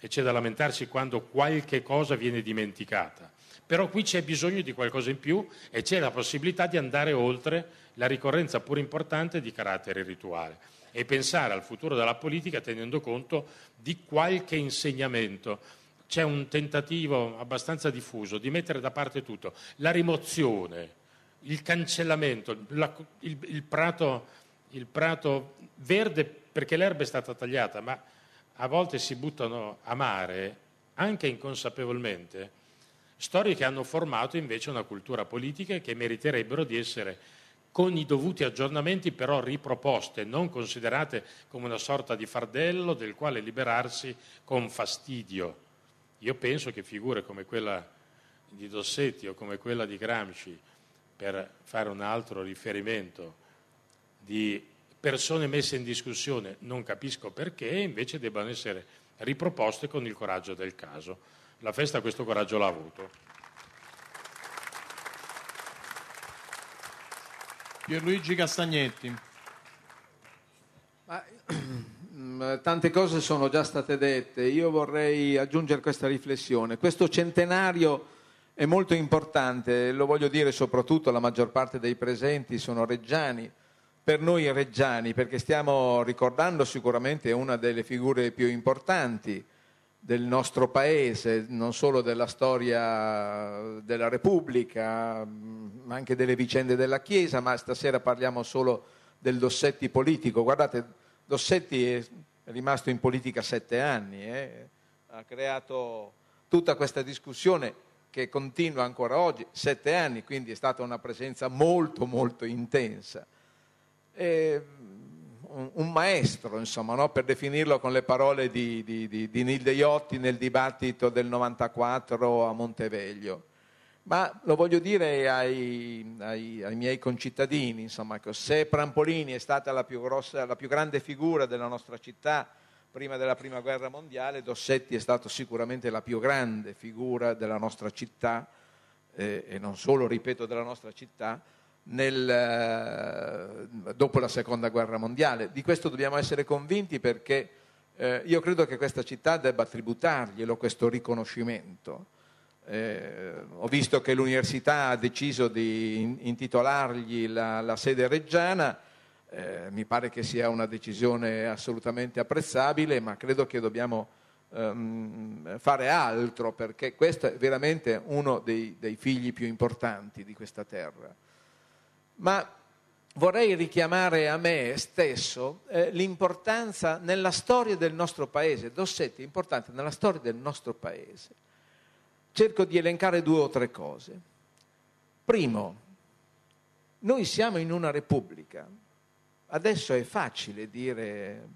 e c'è da lamentarsi quando qualche cosa viene dimenticata. Però qui c'è bisogno di qualcosa in più e c'è la possibilità di andare oltre la ricorrenza pur importante di carattere rituale e pensare al futuro della politica tenendo conto di qualche insegnamento. C'è un tentativo abbastanza diffuso di mettere da parte tutto. La rimozione il cancellamento, la, il, il, prato, il prato verde perché l'erba è stata tagliata, ma a volte si buttano a mare, anche inconsapevolmente, storie che hanno formato invece una cultura politica e che meriterebbero di essere con i dovuti aggiornamenti però riproposte, non considerate come una sorta di fardello del quale liberarsi con fastidio. Io penso che figure come quella di Dossetti o come quella di Gramsci per fare un altro riferimento, di persone messe in discussione, non capisco perché, invece debbano essere riproposte con il coraggio del caso. La festa questo coraggio l'ha avuto. Pierluigi Castagnetti. Ma, eh, tante cose sono già state dette, io vorrei aggiungere questa riflessione. Questo centenario è molto importante, lo voglio dire soprattutto alla maggior parte dei presenti, sono reggiani, per noi reggiani, perché stiamo ricordando sicuramente una delle figure più importanti del nostro paese, non solo della storia della Repubblica, ma anche delle vicende della Chiesa, ma stasera parliamo solo del Dossetti politico. Guardate, Dossetti è rimasto in politica sette anni, eh? ha creato tutta questa discussione che continua ancora oggi, sette anni, quindi è stata una presenza molto molto intensa. E un, un, maestro, insomma, no? per definirlo con le parole di, di, di, di Nilde Iotti nel dibattito del 94 a Monteveglio. Ma lo voglio dire ai, ai, ai miei concittadini, insomma, ecco, se Prampolini è stata la più, grossa, la più grande figura della nostra città, prima della Prima Guerra Mondiale, Dossetti è stato sicuramente la più grande figura della nostra città, eh, e non solo, ripeto, della nostra città, nel, eh, dopo la Seconda Guerra Mondiale. Di questo dobbiamo essere convinti perché eh, io credo che questa città debba tributarglielo questo riconoscimento. Eh, ho visto che l'università ha deciso di intitolargli la, la sede reggiana eh, mi pare che sia una decisione assolutamente apprezzabile, ma credo che dobbiamo ehm, fare altro perché questo è veramente uno dei, dei figli più importanti di questa terra. Ma vorrei richiamare a me stesso eh, l'importanza nella storia del nostro paese, Dossetti è importante nella storia del nostro paese. Cerco di elencare due o tre cose. Primo, noi siamo in una repubblica, Adesso è facile dire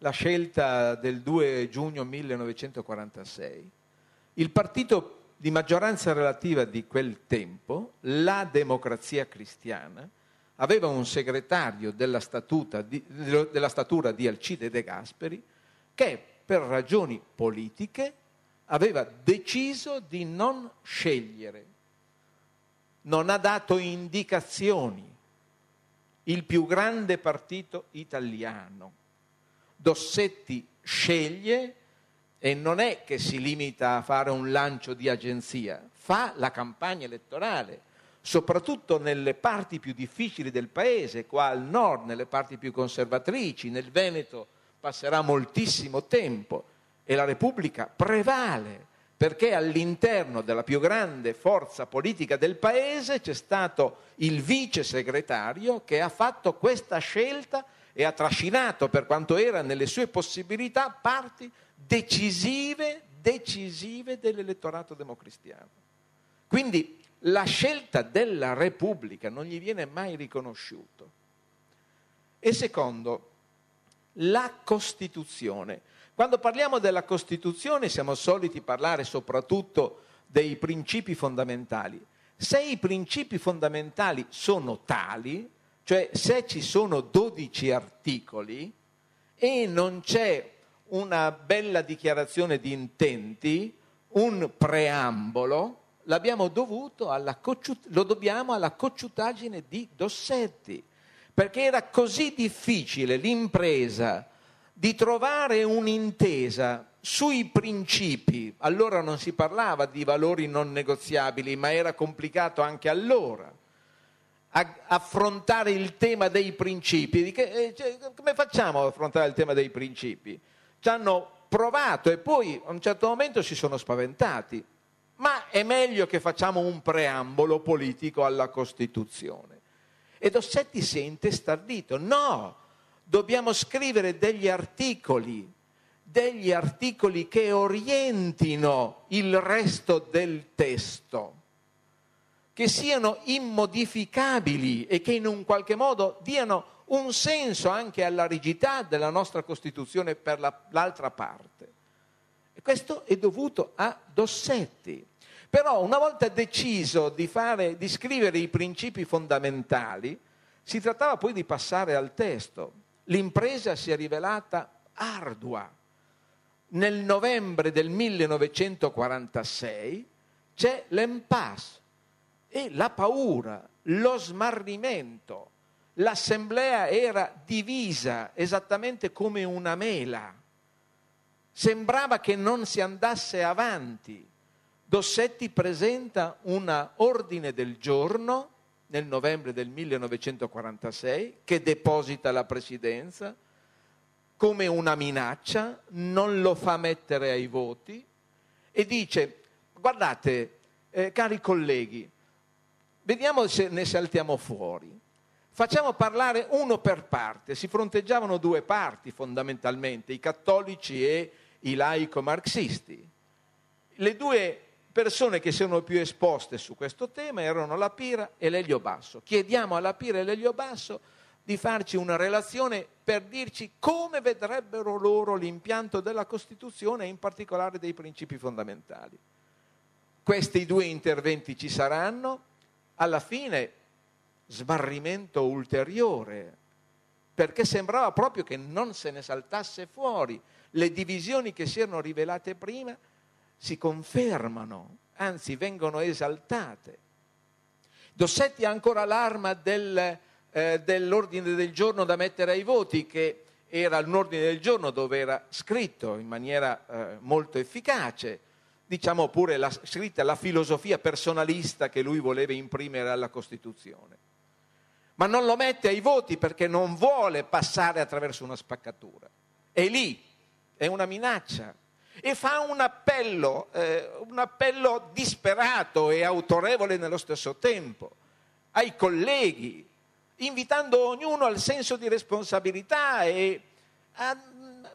la scelta del 2 giugno 1946. Il partito di maggioranza relativa di quel tempo, la democrazia cristiana, aveva un segretario della, di, della statura di Alcide De Gasperi che per ragioni politiche aveva deciso di non scegliere, non ha dato indicazioni il più grande partito italiano. Dossetti sceglie e non è che si limita a fare un lancio di agenzia, fa la campagna elettorale, soprattutto nelle parti più difficili del paese, qua al nord, nelle parti più conservatrici, nel Veneto passerà moltissimo tempo e la Repubblica prevale perché all'interno della più grande forza politica del paese c'è stato il vice segretario che ha fatto questa scelta e ha trascinato per quanto era nelle sue possibilità parti decisive, decisive dell'elettorato democristiano. Quindi la scelta della Repubblica non gli viene mai riconosciuta. E secondo, la Costituzione quando parliamo della Costituzione siamo soliti parlare soprattutto dei principi fondamentali. Se i principi fondamentali sono tali, cioè se ci sono 12 articoli e non c'è una bella dichiarazione di intenti, un preambolo, l'abbiamo dovuto alla, lo dobbiamo alla cocciutaggine di Dossetti, perché era così difficile l'impresa di trovare un'intesa sui principi. Allora non si parlava di valori non negoziabili, ma era complicato anche allora affrontare il tema dei principi. Eh, cioè, come facciamo ad affrontare il tema dei principi? Ci hanno provato e poi a un certo momento si sono spaventati. Ma è meglio che facciamo un preambolo politico alla Costituzione. E Dossetti si è intestardito. No, dobbiamo scrivere degli articoli, degli articoli che orientino il resto del testo, che siano immodificabili e che in un qualche modo diano un senso anche alla rigidità della nostra Costituzione per la, l'altra parte. E questo è dovuto a Dossetti. Però una volta deciso di, fare, di scrivere i principi fondamentali, si trattava poi di passare al testo l'impresa si è rivelata ardua. Nel novembre del 1946 c'è l'impasse e la paura, lo smarrimento. L'assemblea era divisa esattamente come una mela. Sembrava che non si andasse avanti. Dossetti presenta un ordine del giorno nel novembre del 1946 che deposita la presidenza come una minaccia, non lo fa mettere ai voti e dice guardate eh, cari colleghi, vediamo se ne saltiamo fuori. Facciamo parlare uno per parte, si fronteggiavano due parti fondamentalmente, i cattolici e i laico-marxisti. Le due persone che sono più esposte su questo tema erano la Pira e l'Elio Basso. Chiediamo alla Pira e l'Elio Basso di farci una relazione per dirci come vedrebbero loro l'impianto della Costituzione e in particolare dei principi fondamentali. Questi due interventi ci saranno, alla fine smarrimento ulteriore, perché sembrava proprio che non se ne saltasse fuori le divisioni che si erano rivelate prima si confermano, anzi vengono esaltate. Dossetti ha ancora l'arma del, eh, dell'ordine del giorno da mettere ai voti, che era un ordine del giorno dove era scritto in maniera eh, molto efficace, diciamo pure la, scritta la filosofia personalista che lui voleva imprimere alla Costituzione. Ma non lo mette ai voti perché non vuole passare attraverso una spaccatura. È lì, è una minaccia e fa un appello, eh, un appello disperato e autorevole nello stesso tempo ai colleghi, invitando ognuno al senso di responsabilità e a,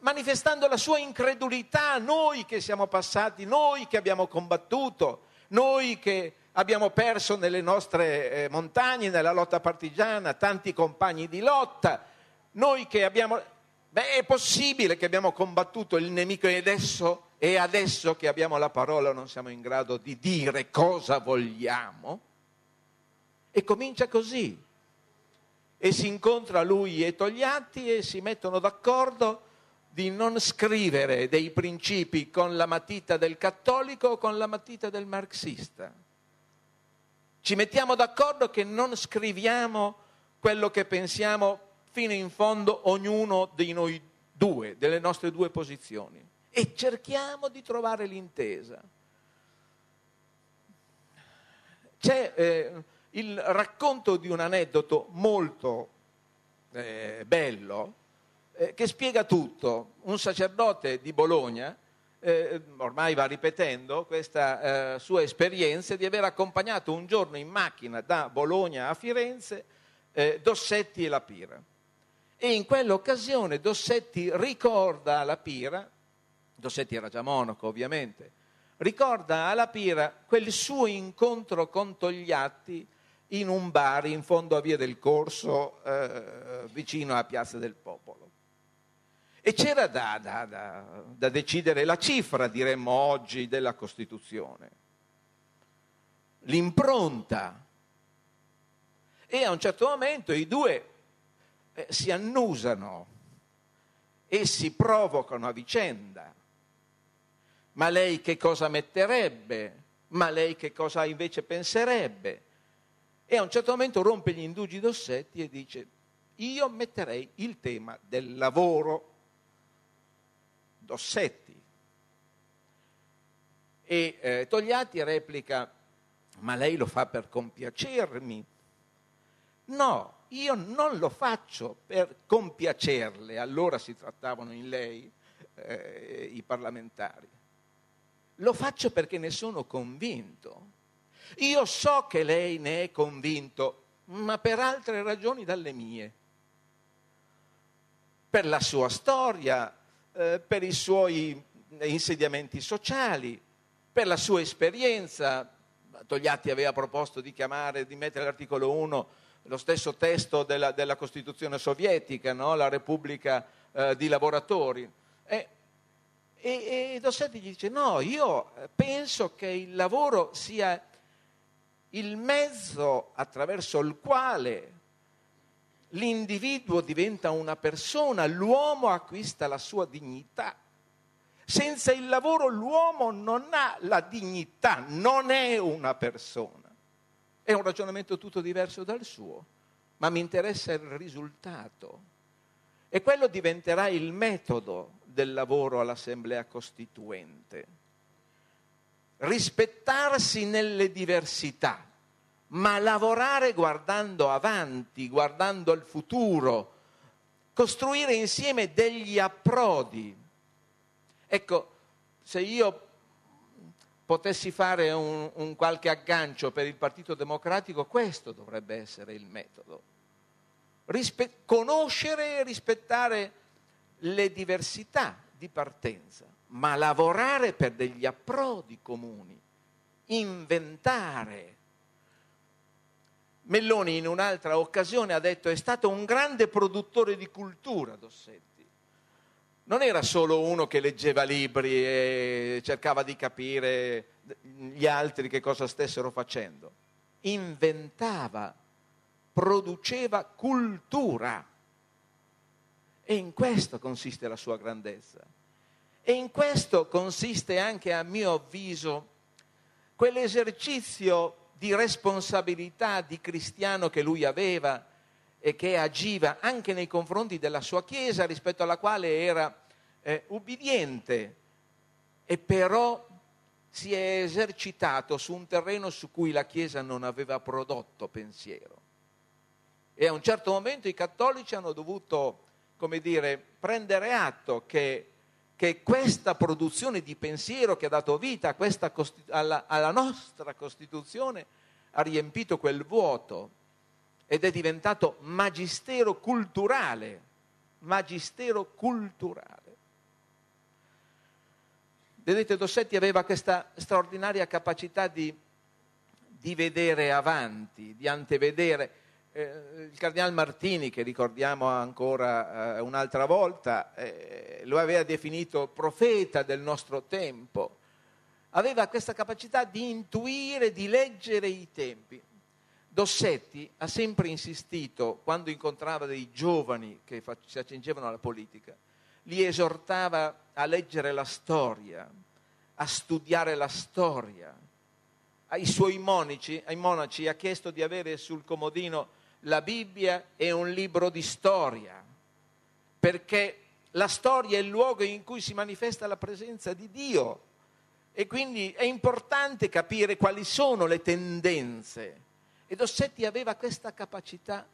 manifestando la sua incredulità, noi che siamo passati, noi che abbiamo combattuto, noi che abbiamo perso nelle nostre eh, montagne, nella lotta partigiana, tanti compagni di lotta, noi che abbiamo Beh, è possibile che abbiamo combattuto il nemico e adesso, e adesso che abbiamo la parola non siamo in grado di dire cosa vogliamo? E comincia così. E si incontra lui e Togliatti e si mettono d'accordo di non scrivere dei principi con la matita del cattolico o con la matita del marxista. Ci mettiamo d'accordo che non scriviamo quello che pensiamo fino in fondo ognuno di noi due, delle nostre due posizioni e cerchiamo di trovare l'intesa. C'è eh, il racconto di un aneddoto molto eh, bello eh, che spiega tutto. Un sacerdote di Bologna eh, ormai va ripetendo questa eh, sua esperienza di aver accompagnato un giorno in macchina da Bologna a Firenze eh, Dossetti e la Pira e in quell'occasione Dossetti ricorda alla Pira, Dossetti era già monaco ovviamente, ricorda alla Pira quel suo incontro con Togliatti in un bar in fondo a Via del Corso, eh, vicino a Piazza del Popolo. E c'era da, da, da, da decidere la cifra, diremmo oggi, della Costituzione, l'impronta. E a un certo momento i due eh, si annusano e si provocano a vicenda. Ma lei che cosa metterebbe? Ma lei che cosa invece penserebbe? E a un certo momento rompe gli indugi d'ossetti e dice io metterei il tema del lavoro d'ossetti. E eh, Togliatti replica ma lei lo fa per compiacermi. No, io non lo faccio per compiacerle, allora si trattavano in lei eh, i parlamentari, lo faccio perché ne sono convinto. Io so che lei ne è convinto, ma per altre ragioni dalle mie, per la sua storia, eh, per i suoi insediamenti sociali, per la sua esperienza. Togliatti aveva proposto di chiamare, di mettere l'articolo 1 lo stesso testo della, della Costituzione sovietica, no? la Repubblica eh, di lavoratori. E, e, e Dossetti gli dice no, io eh, penso che il lavoro sia il mezzo attraverso il quale l'individuo diventa una persona, l'uomo acquista la sua dignità. Senza il lavoro l'uomo non ha la dignità, non è una persona. È un ragionamento tutto diverso dal suo, ma mi interessa il risultato. E quello diventerà il metodo del lavoro all'Assemblea Costituente. Rispettarsi nelle diversità, ma lavorare guardando avanti, guardando al futuro, costruire insieme degli approdi. Ecco, se io potessi fare un, un qualche aggancio per il Partito Democratico, questo dovrebbe essere il metodo. Rispe- conoscere e rispettare le diversità di partenza, ma lavorare per degli approdi comuni, inventare. Melloni in un'altra occasione ha detto è stato un grande produttore di cultura Dossetti non era solo uno che leggeva libri e cercava di capire gli altri che cosa stessero facendo, inventava, produceva cultura. E in questo consiste la sua grandezza. E in questo consiste anche, a mio avviso, quell'esercizio di responsabilità di cristiano che lui aveva e che agiva anche nei confronti della sua Chiesa rispetto alla quale era eh, ubbidiente e però si è esercitato su un terreno su cui la Chiesa non aveva prodotto pensiero. E a un certo momento i cattolici hanno dovuto, come dire, prendere atto che, che questa produzione di pensiero che ha dato vita questa, alla, alla nostra Costituzione ha riempito quel vuoto ed è diventato magistero culturale, magistero culturale. Vedete, Dossetti aveva questa straordinaria capacità di, di vedere avanti, di antevedere. Eh, il cardinal Martini, che ricordiamo ancora eh, un'altra volta, eh, lo aveva definito profeta del nostro tempo, aveva questa capacità di intuire, di leggere i tempi. Dossetti ha sempre insistito, quando incontrava dei giovani che si accingevano alla politica, li esortava a leggere la storia, a studiare la storia. Ai suoi monici, ai monaci ha chiesto di avere sul comodino la Bibbia e un libro di storia, perché la storia è il luogo in cui si manifesta la presenza di Dio e quindi è importante capire quali sono le tendenze ed Ossetti aveva questa capacità.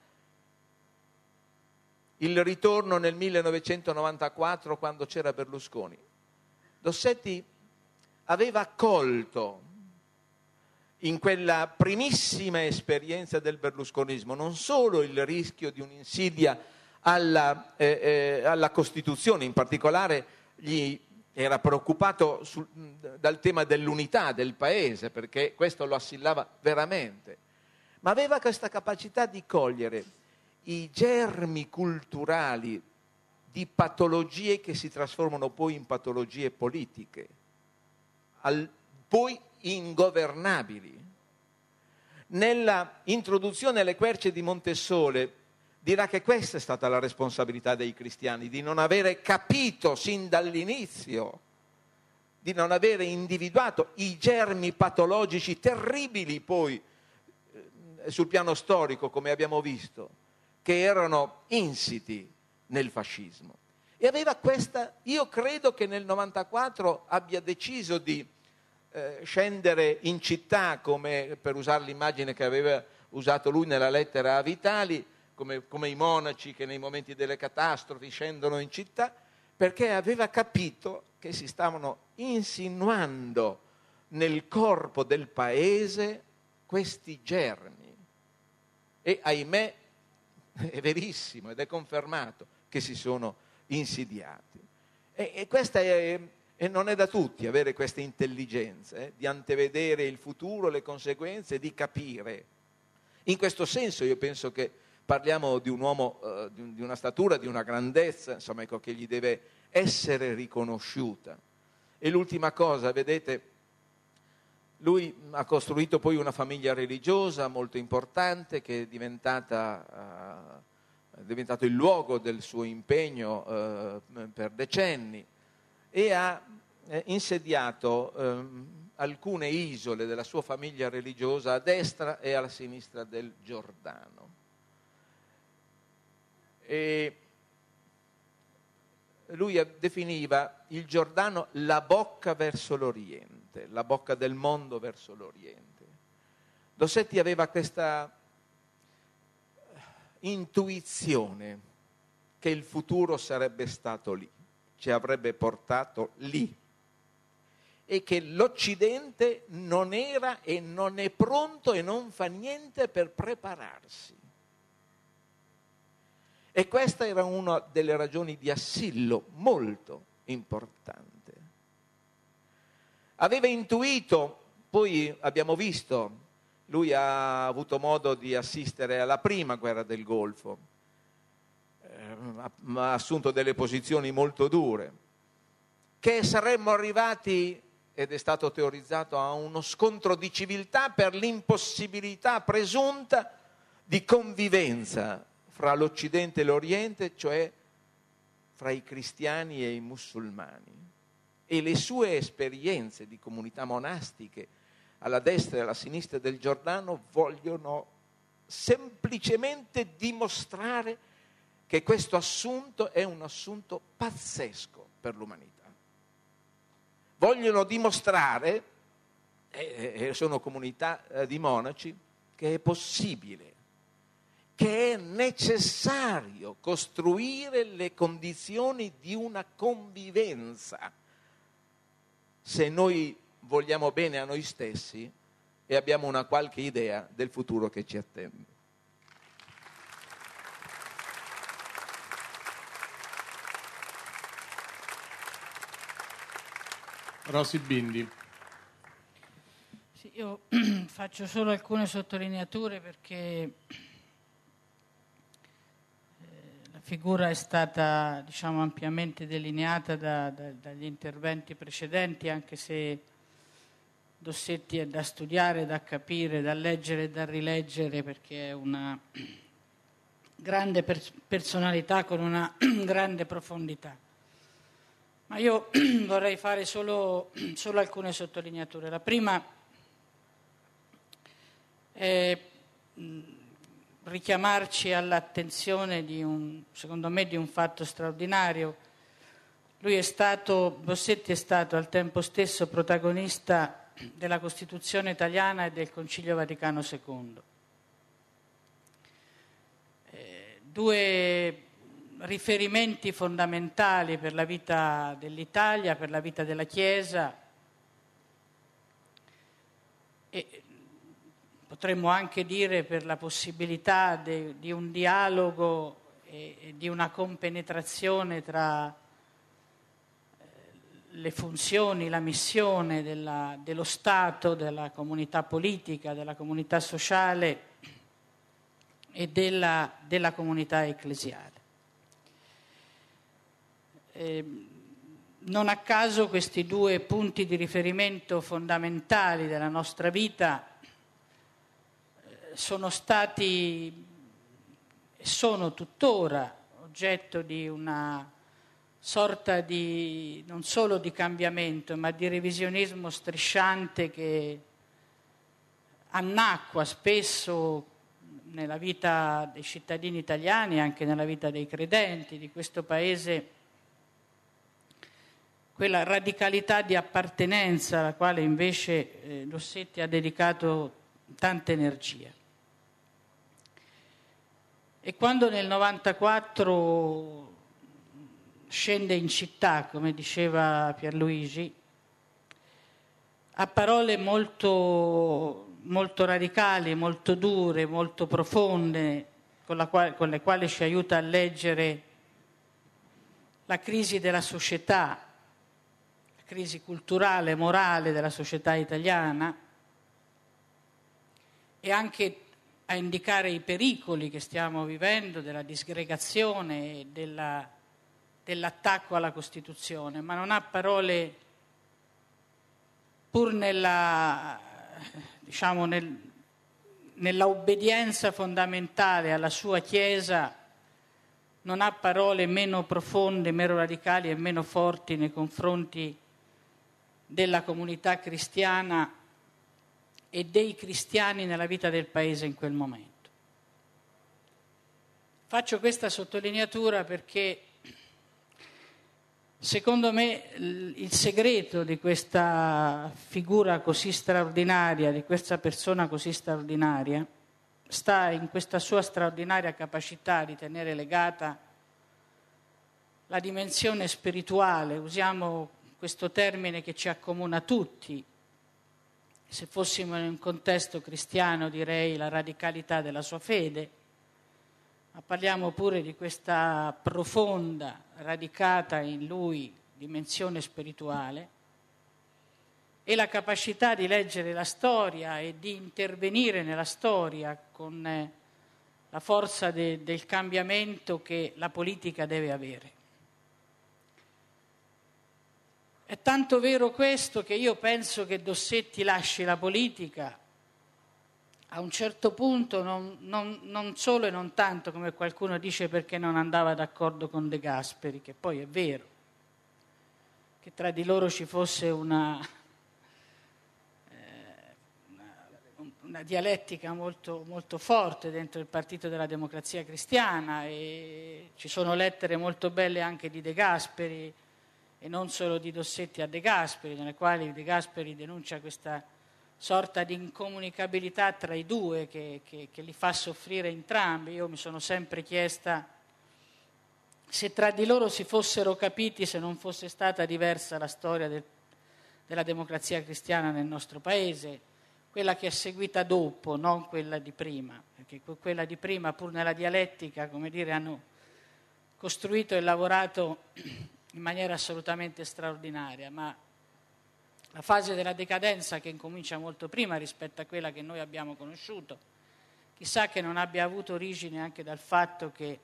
Il ritorno nel 1994 quando c'era Berlusconi. Dossetti aveva colto in quella primissima esperienza del berlusconismo non solo il rischio di un'insidia alla, eh, eh, alla Costituzione, in particolare gli era preoccupato sul, dal tema dell'unità del paese, perché questo lo assillava veramente ma aveva questa capacità di cogliere i germi culturali di patologie che si trasformano poi in patologie politiche, al, poi ingovernabili. Nella introduzione alle querce di Montesole dirà che questa è stata la responsabilità dei cristiani, di non avere capito sin dall'inizio, di non avere individuato i germi patologici terribili poi sul piano storico, come abbiamo visto, che erano insiti nel fascismo. E aveva questa, io credo che nel 94 abbia deciso di eh, scendere in città, come per usare l'immagine che aveva usato lui nella lettera a Vitali, come, come i monaci che nei momenti delle catastrofi scendono in città, perché aveva capito che si stavano insinuando nel corpo del paese questi germi e ahimè è verissimo ed è confermato che si sono insidiati. E, e questa è, e non è da tutti avere questa intelligenza eh, di antevedere il futuro, le conseguenze, di capire. In questo senso io penso che parliamo di un uomo eh, di una statura, di una grandezza, insomma, ecco, che gli deve essere riconosciuta. E l'ultima cosa, vedete, lui ha costruito poi una famiglia religiosa molto importante che è diventata... Eh, è diventato il luogo del suo impegno eh, per decenni e ha eh, insediato ehm, alcune isole della sua famiglia religiosa a destra e alla sinistra del Giordano. E lui definiva il Giordano la bocca verso l'Oriente l'Oriente, la bocca del mondo verso l'Oriente. Dossetti aveva questa eh, intuizione che il futuro sarebbe stato lì, ci avrebbe portato lì e che l'Occidente non era e non è pronto e non fa niente per prepararsi. E questa era una delle ragioni di assillo molto importante. Aveva intuito, poi abbiamo visto, lui ha avuto modo di assistere alla prima guerra del Golfo, eh, ha assunto delle posizioni molto dure, che saremmo arrivati, ed è stato teorizzato, a uno scontro di civiltà per l'impossibilità presunta di convivenza fra l'Occidente e l'Oriente, cioè fra i cristiani e i musulmani e le sue esperienze di comunità monastiche alla destra e alla sinistra del Giordano vogliono semplicemente dimostrare che questo assunto è un assunto pazzesco per l'umanità. Vogliono dimostrare, e sono comunità eh, di monaci, che è possibile, che è necessario costruire le condizioni di una convivenza se noi vogliamo bene a noi stessi e abbiamo una qualche idea del futuro che ci attende. Rosy Bindi. Sì, io faccio solo alcune sottolineature perché figura è stata diciamo, ampiamente delineata da, da, dagli interventi precedenti, anche se Dossetti è da studiare, da capire, da leggere e da rileggere perché è una grande pers- personalità con una grande profondità. Ma io vorrei fare solo, solo, alcune sottolineature. La prima è mm, richiamarci all'attenzione di un, secondo me, di un fatto straordinario. Lui è stato, Bossetti è stato al tempo stesso protagonista della Costituzione italiana e del Concilio Vaticano II. Eh, due riferimenti fondamentali per la vita dell'Italia, per la vita della Chiesa. E potremmo anche dire per la possibilità de, di un dialogo e, e di una compenetrazione tra eh, le funzioni, la missione della, dello Stato, della comunità politica, della comunità sociale e della, della comunità ecclesiale. E ehm, non a caso questi due punti di riferimento fondamentali della nostra vita sono stati e sono tuttora oggetto di una sorta di non solo di cambiamento, ma di revisionismo strisciante che annacqua spesso nella vita dei cittadini italiani e anche nella vita dei credenti di questo paese quella radicalità di appartenenza alla quale invece eh, Dossetti ha dedicato tanta energia. E quando nel 94 scende in città, come diceva Pierluigi, a parole molto, molto radicali, molto dure, molto profonde, con, quale, con le quali ci aiuta a leggere la crisi della società, la crisi culturale, morale della società italiana e anche a indicare i pericoli che stiamo vivendo della disgregazione e della, dell'attacco alla Costituzione, ma non ha parole pur nella, diciamo, nel, nell'obbedienza fondamentale alla sua Chiesa non ha parole meno profonde, meno radicali e meno forti nei confronti della comunità cristiana e dei cristiani nella vita del Paese in quel momento. Faccio questa sottolineatura perché Secondo me il segreto di questa figura così straordinaria, di questa persona così straordinaria, sta in questa sua straordinaria capacità di tenere legata la dimensione spirituale, usiamo questo termine che ci accomuna tutti, se fossimo in un contesto cristiano direi la radicalità della sua fede, ma parliamo pure di questa profonda, radicata in lui dimensione spirituale e la capacità di leggere la storia e di intervenire nella storia con eh, la forza de, del cambiamento che la politica deve avere. È tanto vero questo che io penso che Dossetti lasci la politica. A un certo punto, non, non, non solo e non tanto come qualcuno dice perché non andava d'accordo con De Gasperi, che poi è vero, che tra di loro ci fosse una, eh, una dialettica molto, molto, forte dentro il Partito della Democrazia Cristiana e ci sono lettere molto belle anche di De Gasperi e non solo di Dossetti a De Gasperi, nelle quali De Gasperi denuncia questa sorta di incomunicabilità tra i due che, che, che li fa soffrire entrambi. Io mi sono sempre chiesta se tra di loro si fossero capiti, se non fosse stata diversa la storia del, della democrazia cristiana nel nostro paese, quella che è seguita dopo, non quella di prima, perché quella di prima, pur nella dialettica, come dire, hanno costruito e lavorato in maniera assolutamente straordinaria, ma la fase della decadenza che incomincia molto prima rispetto a quella che noi abbiamo conosciuto, chissà che non abbia avuto origine anche dal fatto che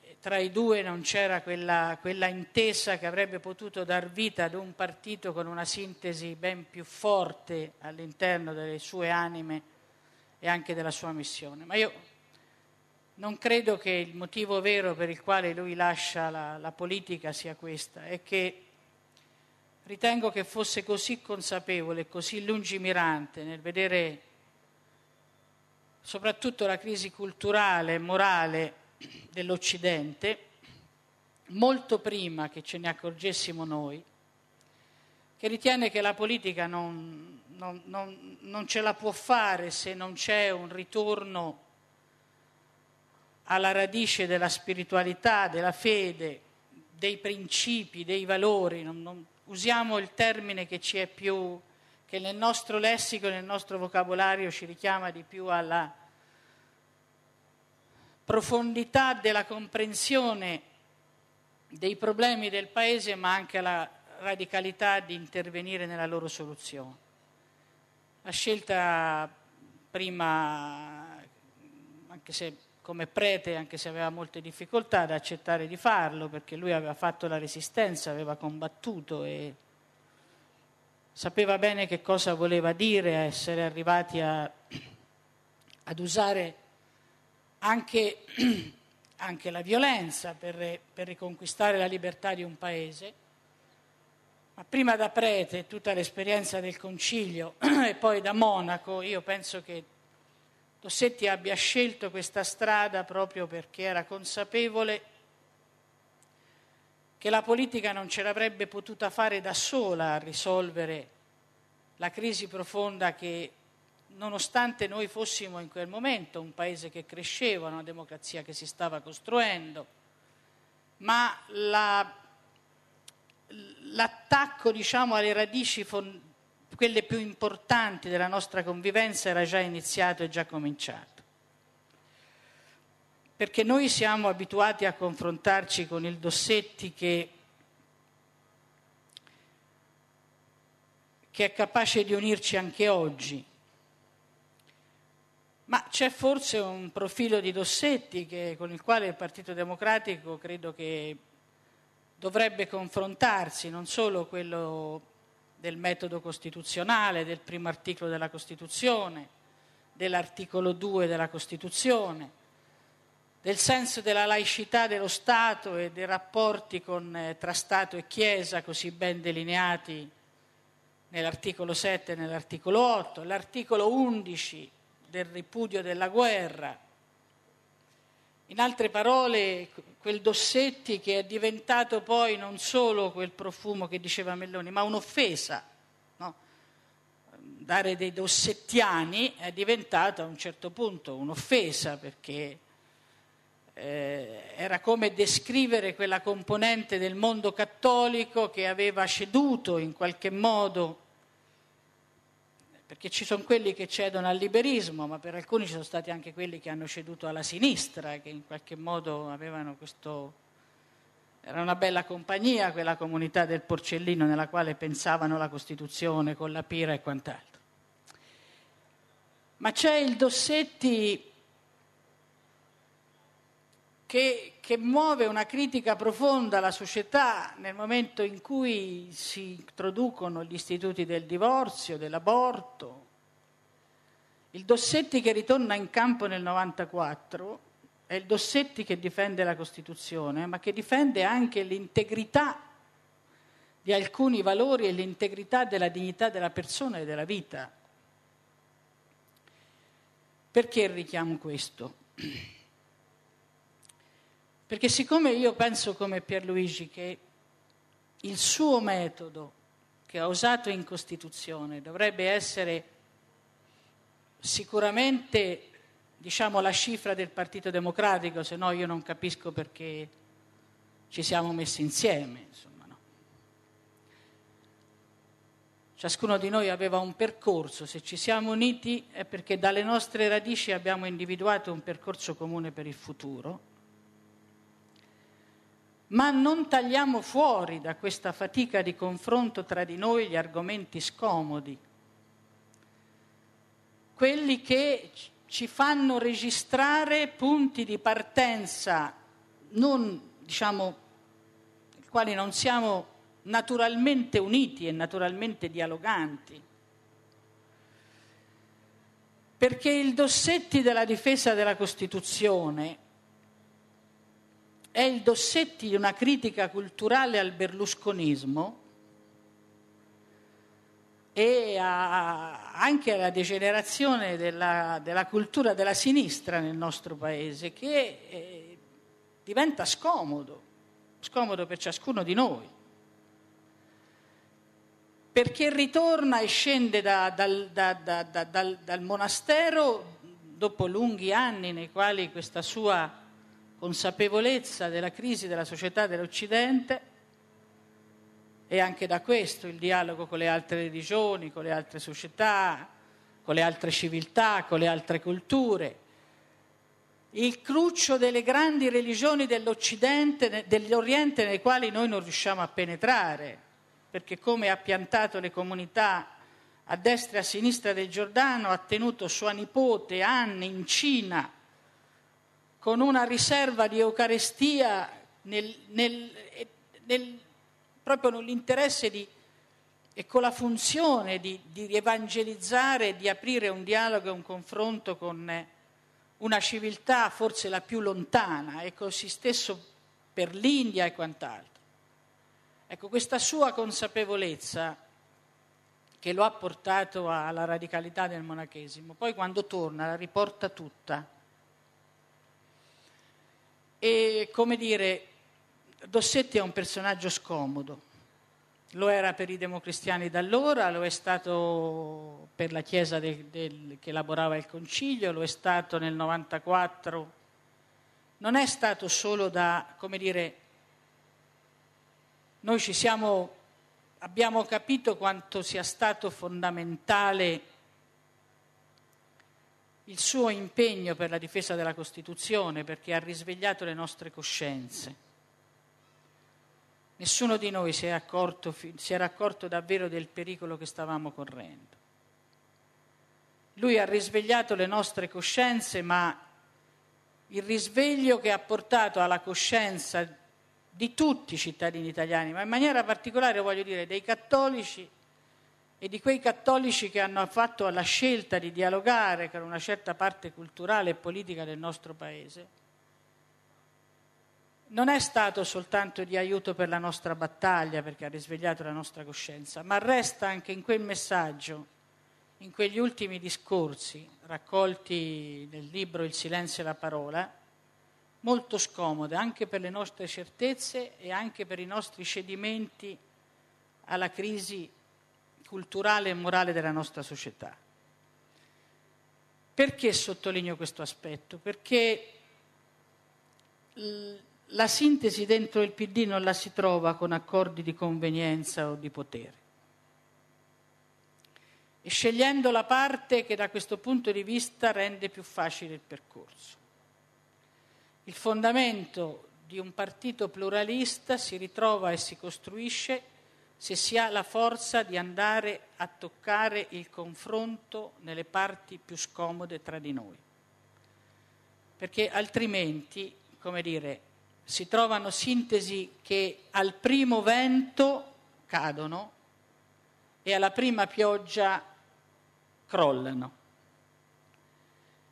eh, tra i due non c'era quella, quella intesa che avrebbe potuto dar vita ad un partito con una sintesi ben più forte all'interno delle sue anime e anche della sua missione. Ma io non credo che il motivo vero per il quale lui lascia la, la politica sia questa, è che ritengo che fosse così consapevole, così lungimirante nel vedere soprattutto la crisi culturale e morale dell'Occidente, molto prima che ce ne accorgessimo noi, che ritiene che la politica non, non, non, non ce la può fare se non c'è un ritorno alla radice della spiritualità, della fede, dei principi, dei valori. Non, non, usiamo il termine che ci è più, che nel nostro lessico, nel nostro vocabolario ci richiama di più alla profondità della comprensione dei problemi del Paese, ma anche alla radicalità di intervenire nella loro soluzione. La scelta prima, anche se come prete, anche se aveva molte difficoltà ad accettare di farlo, perché lui aveva fatto la resistenza, aveva combattuto e sapeva bene che cosa voleva dire essere arrivati a, ad usare anche, anche la violenza per, per riconquistare la libertà di un paese. Ma prima da prete, tutta l'esperienza del concilio e poi da monaco, io penso che Dossetti abbia scelto questa strada proprio perché era consapevole che la politica non ce l'avrebbe potuta fare da sola a risolvere la crisi profonda che, nonostante noi fossimo in quel momento un paese che cresceva, una democrazia che si stava costruendo, ma la, l'attacco diciamo, alle radici fondamentali quelle più importanti della nostra convivenza era già iniziato e già cominciato. Perché noi siamo abituati a confrontarci con il Dossetti che, che è capace di unirci anche oggi. Ma c'è forse un profilo di Dossetti che, con il quale il Partito Democratico credo che dovrebbe confrontarsi, non solo quello del metodo costituzionale, del primo articolo della Costituzione, dell'articolo 2 della Costituzione, del senso della laicità dello Stato e dei rapporti con, eh, tra Stato e Chiesa così ben delineati nell'articolo 7 e nell'articolo 8, l'articolo 11 del ripudio della guerra, in altre parole, quel Dossetti che è diventato poi non solo quel profumo che diceva Melloni, ma un'offesa. No? Dare dei dossettiani è diventato a un certo punto un'offesa perché eh, era come descrivere quella componente del mondo cattolico che aveva ceduto in qualche modo perché ci sono quelli che cedono al liberismo, ma per alcuni ci sono stati anche quelli che hanno ceduto alla sinistra, che in qualche modo avevano questo... Era una bella compagnia quella comunità del porcellino nella quale pensavano la Costituzione con la pira e quant'altro. Ma c'è il Dossetti che, che, muove una critica profonda alla società nel momento in cui si introducono gli istituti del divorzio, dell'aborto. Il Dossetti che ritorna in campo nel 1994 è il Dossetti che difende la Costituzione, ma che difende anche l'integrità di alcuni valori e l'integrità della dignità della persona e della vita. Perché richiamo questo? Perché siccome io penso come Pierluigi che il suo metodo che ha usato in Costituzione dovrebbe essere sicuramente diciamo, la cifra del Partito Democratico, se no io non capisco perché ci siamo messi insieme. Insomma, no. Ciascuno di noi aveva un percorso, se ci siamo uniti è perché dalle nostre radici abbiamo individuato un percorso comune per il futuro ma non tagliamo fuori da questa fatica di confronto tra di noi gli argomenti scomodi, quelli che ci fanno registrare punti di partenza non, diciamo, quali non siamo naturalmente uniti e naturalmente dialoganti. Perché il Dossetti della difesa della Costituzione è il Dossetti di una critica culturale al berlusconismo e a, anche alla degenerazione della, della, cultura della sinistra nel nostro paese che eh, diventa scomodo, scomodo per ciascuno di noi, perché ritorna e scende da, dal, da, da, dal, dal monastero dopo lunghi anni nei quali questa sua consapevolezza della crisi della società dell'Occidente e anche da questo il dialogo con le altre religioni, con le altre società, con le altre civiltà, con le altre culture. Il cruccio delle grandi religioni dell'Occidente, dell'Oriente nei quali noi non riusciamo a penetrare, perché come ha piantato le comunità a destra e a sinistra del Giordano, ha tenuto sua nipote anni in Cina con una riserva di Eucaristia nel, nel, nel, proprio nell'interesse di, e con la funzione di, di evangelizzare, di aprire un dialogo e un confronto con eh, una civiltà forse la più lontana e così stesso per l'India e quant'altro. Ecco, questa sua consapevolezza che lo ha portato alla radicalità del monachesimo, poi quando torna la riporta tutta e come dire, Dossetti è un personaggio scomodo, lo era per i democristiani da allora, lo è stato per la Chiesa del, del, che elaborava il Concilio, lo è stato nel 94. Non è stato solo da, come dire, noi ci siamo, abbiamo capito quanto sia stato fondamentale il suo impegno per la difesa della Costituzione perché ha risvegliato le nostre coscienze. Nessuno di noi si, accorto, si era accorto davvero del pericolo che stavamo correndo. Lui ha risvegliato le nostre coscienze, ma il risveglio che ha portato alla coscienza di tutti i cittadini italiani, ma in maniera particolare voglio dire dei cattolici e di quei cattolici che hanno fatto la scelta di dialogare con una certa parte culturale e politica del nostro Paese, non è stato soltanto di aiuto per la nostra battaglia, perché ha risvegliato la nostra coscienza, ma resta anche in quel messaggio, in quegli ultimi discorsi raccolti nel libro Il silenzio e la parola, molto scomoda anche per le nostre certezze e anche per i nostri cedimenti alla crisi culturale e morale della nostra società. Perché sottolineo questo aspetto? Perché la sintesi dentro il PD non la si trova con accordi di convenienza o di potere. E scegliendo la parte che da questo punto di vista rende più facile il percorso. Il fondamento di un partito pluralista si ritrova e si costruisce se si ha la forza di andare a toccare il confronto nelle parti più scomode tra di noi. Perché altrimenti, come dire, si trovano sintesi che al primo vento cadono e alla prima pioggia crollano.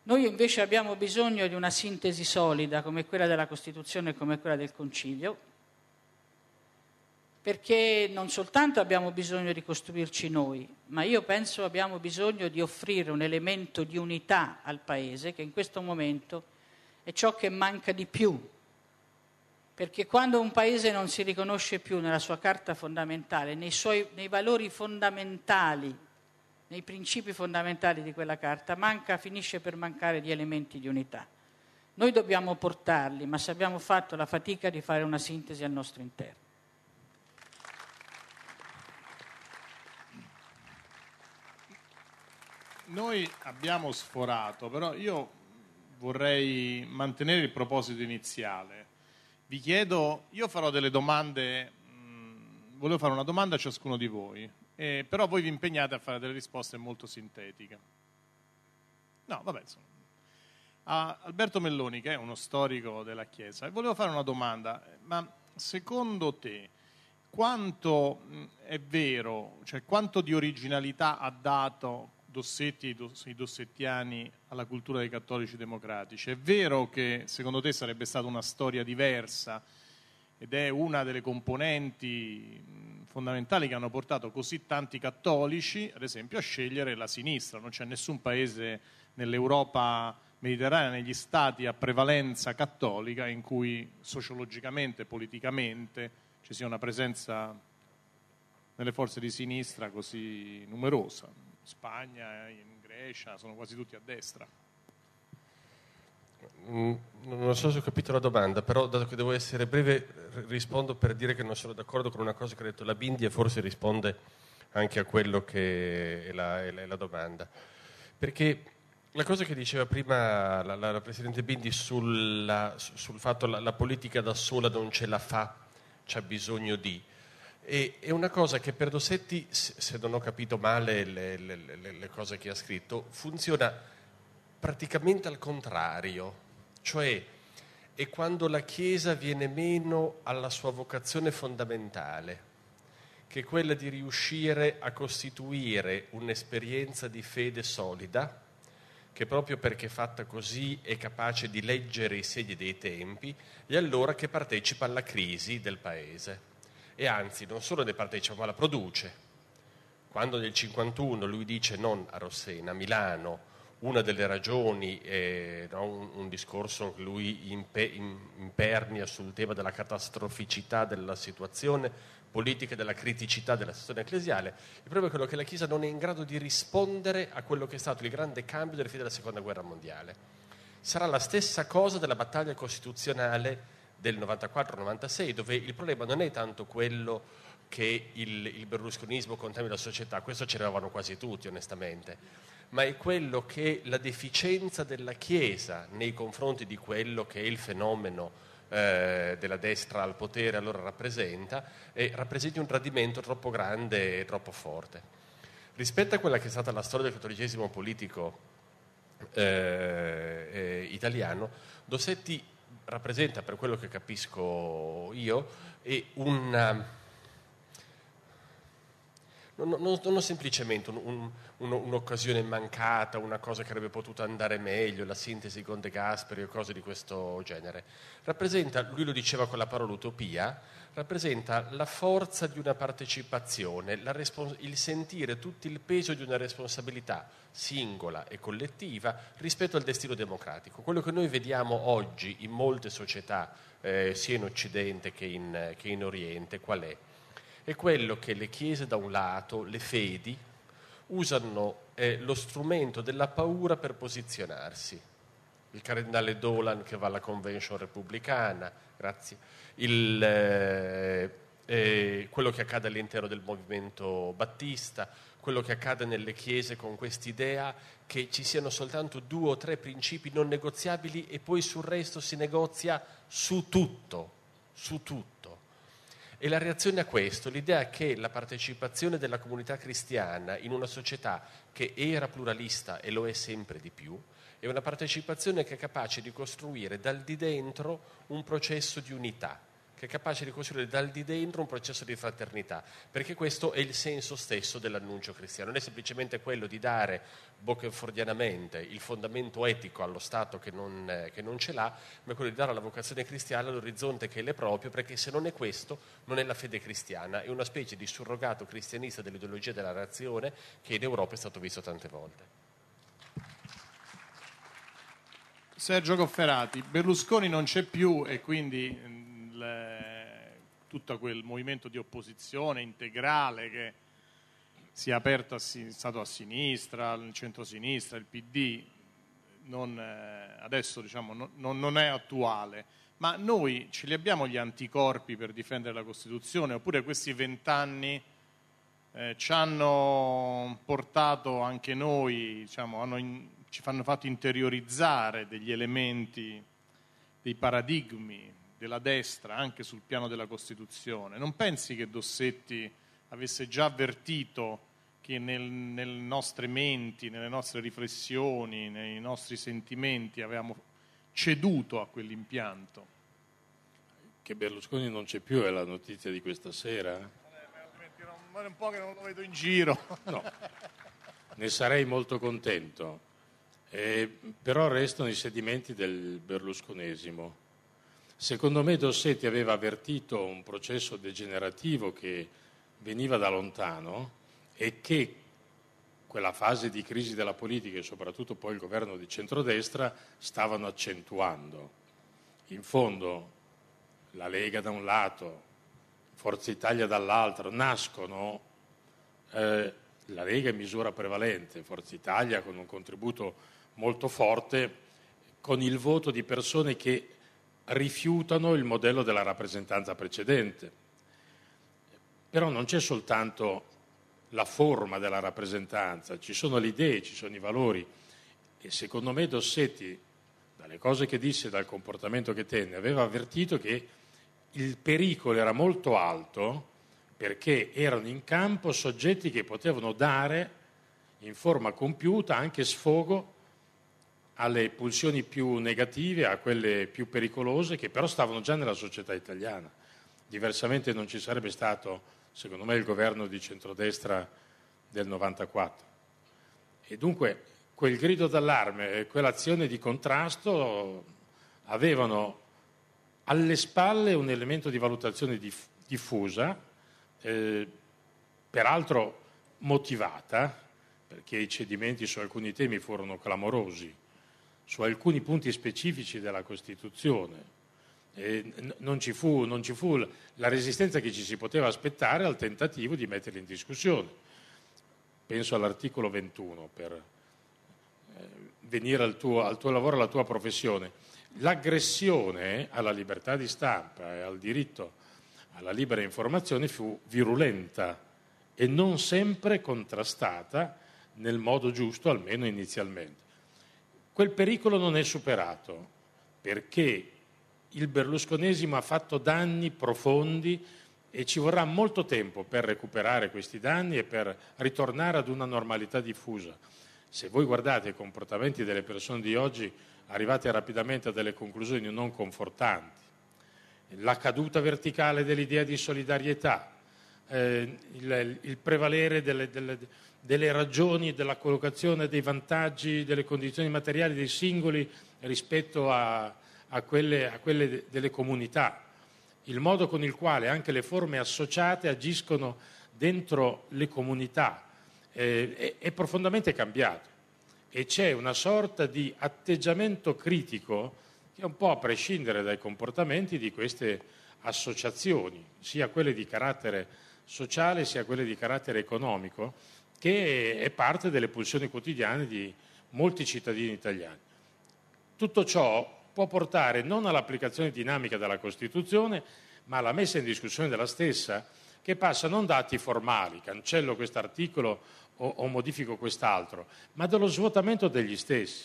Noi invece abbiamo bisogno di una sintesi solida come quella della Costituzione e come quella del Concilio, perché non soltanto abbiamo bisogno di costruirci noi, ma io penso abbiamo bisogno di offrire un elemento di unità al Paese che in questo momento è ciò che manca di più. Perché quando un Paese non si riconosce più nella sua carta fondamentale, nei, suoi, nei valori fondamentali, nei principi fondamentali di quella carta, manca, finisce per mancare di elementi di unità. Noi dobbiamo portarli, ma se abbiamo fatto la fatica di fare una sintesi al nostro interno. Noi abbiamo sforato, però io vorrei mantenere il proposito iniziale. Vi chiedo, io farò delle domande, mh, mm, volevo fare una domanda a ciascuno di voi, eh, però voi vi impegnate a fare delle risposte molto sintetiche. No, vabbè, insomma. A Alberto Melloni, che è uno storico della Chiesa, volevo fare una domanda, ma secondo te quanto mm, è vero, cioè quanto di originalità ha dato Dossetti i dossettiani alla cultura dei cattolici democratici. È vero che secondo te sarebbe stata una storia diversa ed è una delle componenti fondamentali che hanno portato così tanti cattolici, ad esempio, a scegliere la sinistra. Non c'è nessun paese nell'Europa mediterranea, negli stati a prevalenza cattolica in cui sociologicamente, politicamente ci sia una presenza nelle forze di sinistra così numerosa. Spagna, eh, in Grecia, sono quasi tutti a destra. Mm, non so se ho capito la domanda, però dato che devo essere breve rispondo per dire che non sono d'accordo con una cosa che ha detto la Bindi e forse risponde anche a quello che è la, è la, è la domanda. Perché la cosa che diceva prima la, la Presidente Bindi sulla, sul fatto che la, politica da sola non ce la fa, c'è bisogno di e, è una cosa che per Dossetti, se non ho capito male le, le, le, le cose che ha scritto, funziona praticamente al contrario. Cioè, è quando la Chiesa viene meno alla sua vocazione fondamentale, che è quella di riuscire a costituire un'esperienza di fede solida, che proprio perché fatta così è capace di leggere i segni dei tempi, e allora che partecipa alla crisi del Paese e anzi non solo ne partecipa ma la produce. Quando nel 1951 lui dice non a Rossena, a Milano, una delle ragioni, eh, no, un, un, discorso che lui impe, impernia sul tema della catastroficità della situazione politica e della criticità della situazione ecclesiale, è proprio quello che la Chiesa non è in grado di rispondere a quello che è stato il grande cambio delle fine della Seconda Guerra Mondiale. Sarà la stessa cosa della battaglia costituzionale del 94-96, dove il problema non è tanto quello che il, il berlusconismo contamina la società, questo ce l'avano quasi tutti onestamente, ma è quello che la deficienza della Chiesa nei confronti di quello che è il fenomeno eh, della destra al potere allora rappresenta, eh, rappresenti un tradimento troppo grande e troppo forte. Rispetto a quella che è stata la storia del cattolicesimo politico eh, eh italiano, Dossetti rappresenta, per quello che capisco io, un non, non, non semplicemente un, un, un, un'occasione mancata, una cosa che avrebbe potuto andare meglio, la sintesi con De Gasperi o cose di questo genere. Rappresenta, lui lo diceva con la parola utopia, rappresenta la forza di una partecipazione, respons- il sentire tutto il peso di una responsabilità singola e collettiva rispetto al destino democratico. Quello che noi vediamo oggi in molte società, eh, sia in Occidente che in, che in Oriente, qual è? è quello che le chiese da un lato, le fedi, usano eh, lo strumento della paura per posizionarsi. Il cardinale Dolan che va alla convention repubblicana, grazie, il, eh, eh, quello che accade all'interno del movimento battista, quello che accade nelle chiese con quest'idea che ci siano soltanto due o tre principi non negoziabili e poi sul resto si negozia su tutto, su tutto. E la reazione a questo, l'idea che la partecipazione della comunità cristiana in una società che era pluralista e lo è sempre di più, è una partecipazione che è capace di costruire dal di dentro un processo di unità che è capace di costruire dal di dentro un processo di fraternità, perché questo è il senso stesso dell'annuncio cristiano, non è semplicemente quello di dare bocchefordianamente il fondamento etico allo Stato che non, eh, che non ce l'ha, ma è quello di dare alla vocazione cristiana l'orizzonte che le è proprio, perché se non è questo non è la fede cristiana, è una specie di surrogato cristianista dell'ideologia della razione che in Europa è stato visto tante volte. Sergio Cofferati, Berlusconi non c'è più e quindi mm, tutto quel movimento di opposizione integrale che si è aperto a, stato a sinistra, al centro-sinistra, il PD, non, eh, adesso diciamo, non, non è attuale. Ma noi ce li abbiamo gli anticorpi per difendere la Costituzione oppure questi vent'anni... Eh, ci hanno portato anche noi, diciamo, hanno in, ci hanno fatto interiorizzare degli elementi, dei paradigmi della destra anche sul piano della Costituzione. Non pensi che Dossetti avesse già avvertito che nel, nelle nostre menti, nelle nostre riflessioni, nei nostri sentimenti avevamo ceduto a quell'impianto? Che Berlusconi non c'è più è la notizia di questa sera. Eh? Ma è un po' che non lo vedo in giro. No, ne sarei molto contento. Eh, però restano i sedimenti del berlusconesimo Secondo me Dossetti aveva avvertito un processo degenerativo che veniva da lontano e che quella fase di crisi della politica e soprattutto poi il governo di centrodestra stavano accentuando. In fondo la Lega da un lato, Forza Italia dall'altro, nascono eh, la Lega in misura prevalente, Forza Italia con un contributo molto forte, con il voto di persone che rifiutano il modello della rappresentanza precedente. Però non c'è soltanto la forma della rappresentanza, ci sono le idee, ci sono i valori e secondo me Dossetti, dalle cose che disse e dal comportamento che tenne, aveva avvertito che il pericolo era molto alto perché erano in campo soggetti che potevano dare in forma compiuta anche sfogo alle pulsioni più negative, a quelle più pericolose, che però stavano già nella società italiana. Diversamente non ci sarebbe stato, secondo me, il governo di centrodestra del 94. E dunque quel grido d'allarme e quell'azione di contrasto avevano alle spalle un elemento di valutazione diffusa, eh, peraltro motivata, perché i cedimenti su alcuni temi furono clamorosi su alcuni punti specifici della Costituzione. Non ci, fu, non, ci fu, la resistenza che ci si poteva aspettare al tentativo di metterli in discussione. Penso all'articolo 21 per eh, venire al tuo, al tuo lavoro, alla tua professione. L'aggressione alla libertà di stampa e al diritto alla libera informazione fu virulenta e non sempre contrastata nel modo giusto, almeno inizialmente quel pericolo non è superato perché il berlusconesimo ha fatto danni profondi e ci vorrà molto tempo per recuperare questi danni e per ritornare ad una normalità diffusa. Se voi guardate i comportamenti delle persone di oggi, arrivate rapidamente a delle conclusioni non confortanti. La caduta verticale dell'idea di solidarietà, eh, il, il, prevalere delle, delle, delle ragioni, della collocazione dei vantaggi, delle condizioni materiali dei singoli rispetto a, a quelle, a quelle delle comunità, il modo con il quale anche le forme associate agiscono dentro le comunità eh, è, è, profondamente cambiato e c'è una sorta di atteggiamento critico che è un po' a prescindere dai comportamenti di queste associazioni, sia quelle di carattere sociale sia quelle di carattere economico, che è parte delle pulsioni quotidiane di molti cittadini italiani. Tutto ciò può portare non all'applicazione dinamica della Costituzione, ma alla messa in discussione della stessa, che passa non da atti formali, cancello quest'articolo o, o modifico quest'altro, ma dallo svuotamento degli stessi.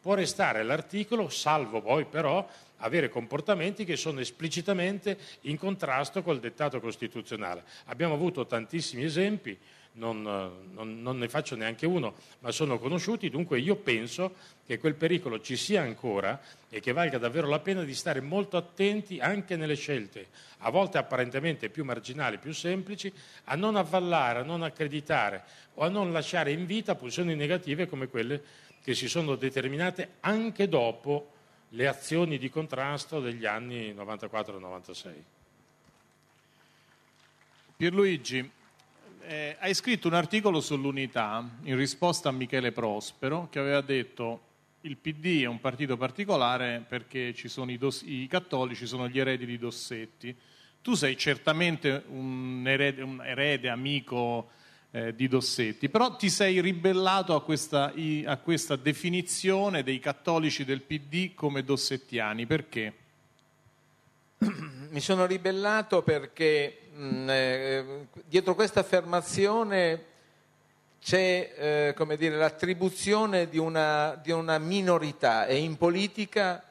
Può restare l'articolo, salvo poi però avere comportamenti che sono esplicitamente in contrasto col dettato costituzionale. Abbiamo avuto tantissimi esempi, non, non, non ne faccio neanche uno, ma sono conosciuti, dunque io penso che quel pericolo ci sia ancora e che valga davvero la pena di stare molto attenti anche nelle scelte, a volte apparentemente più marginali, più semplici, a non avvallare, a non accreditare o a non lasciare in vita pulsioni negative come quelle che si sono determinate anche dopo le azioni di contrasto degli anni 94-96. Pierluigi, eh, hai scritto un articolo sull'unità in risposta a Michele Prospero che aveva detto il PD è un partito particolare perché ci sono i, dos- i cattolici, sono gli eredi di Dossetti. Tu sei certamente un erede, un erede amico eh, di Dossetti, però ti sei ribellato a questa, a questa definizione dei cattolici del PD come dossettiani, perché? Mi sono ribellato perché mh, mm, eh, dietro questa affermazione c'è eh, dire, l'attribuzione di una, di una, minorità e in politica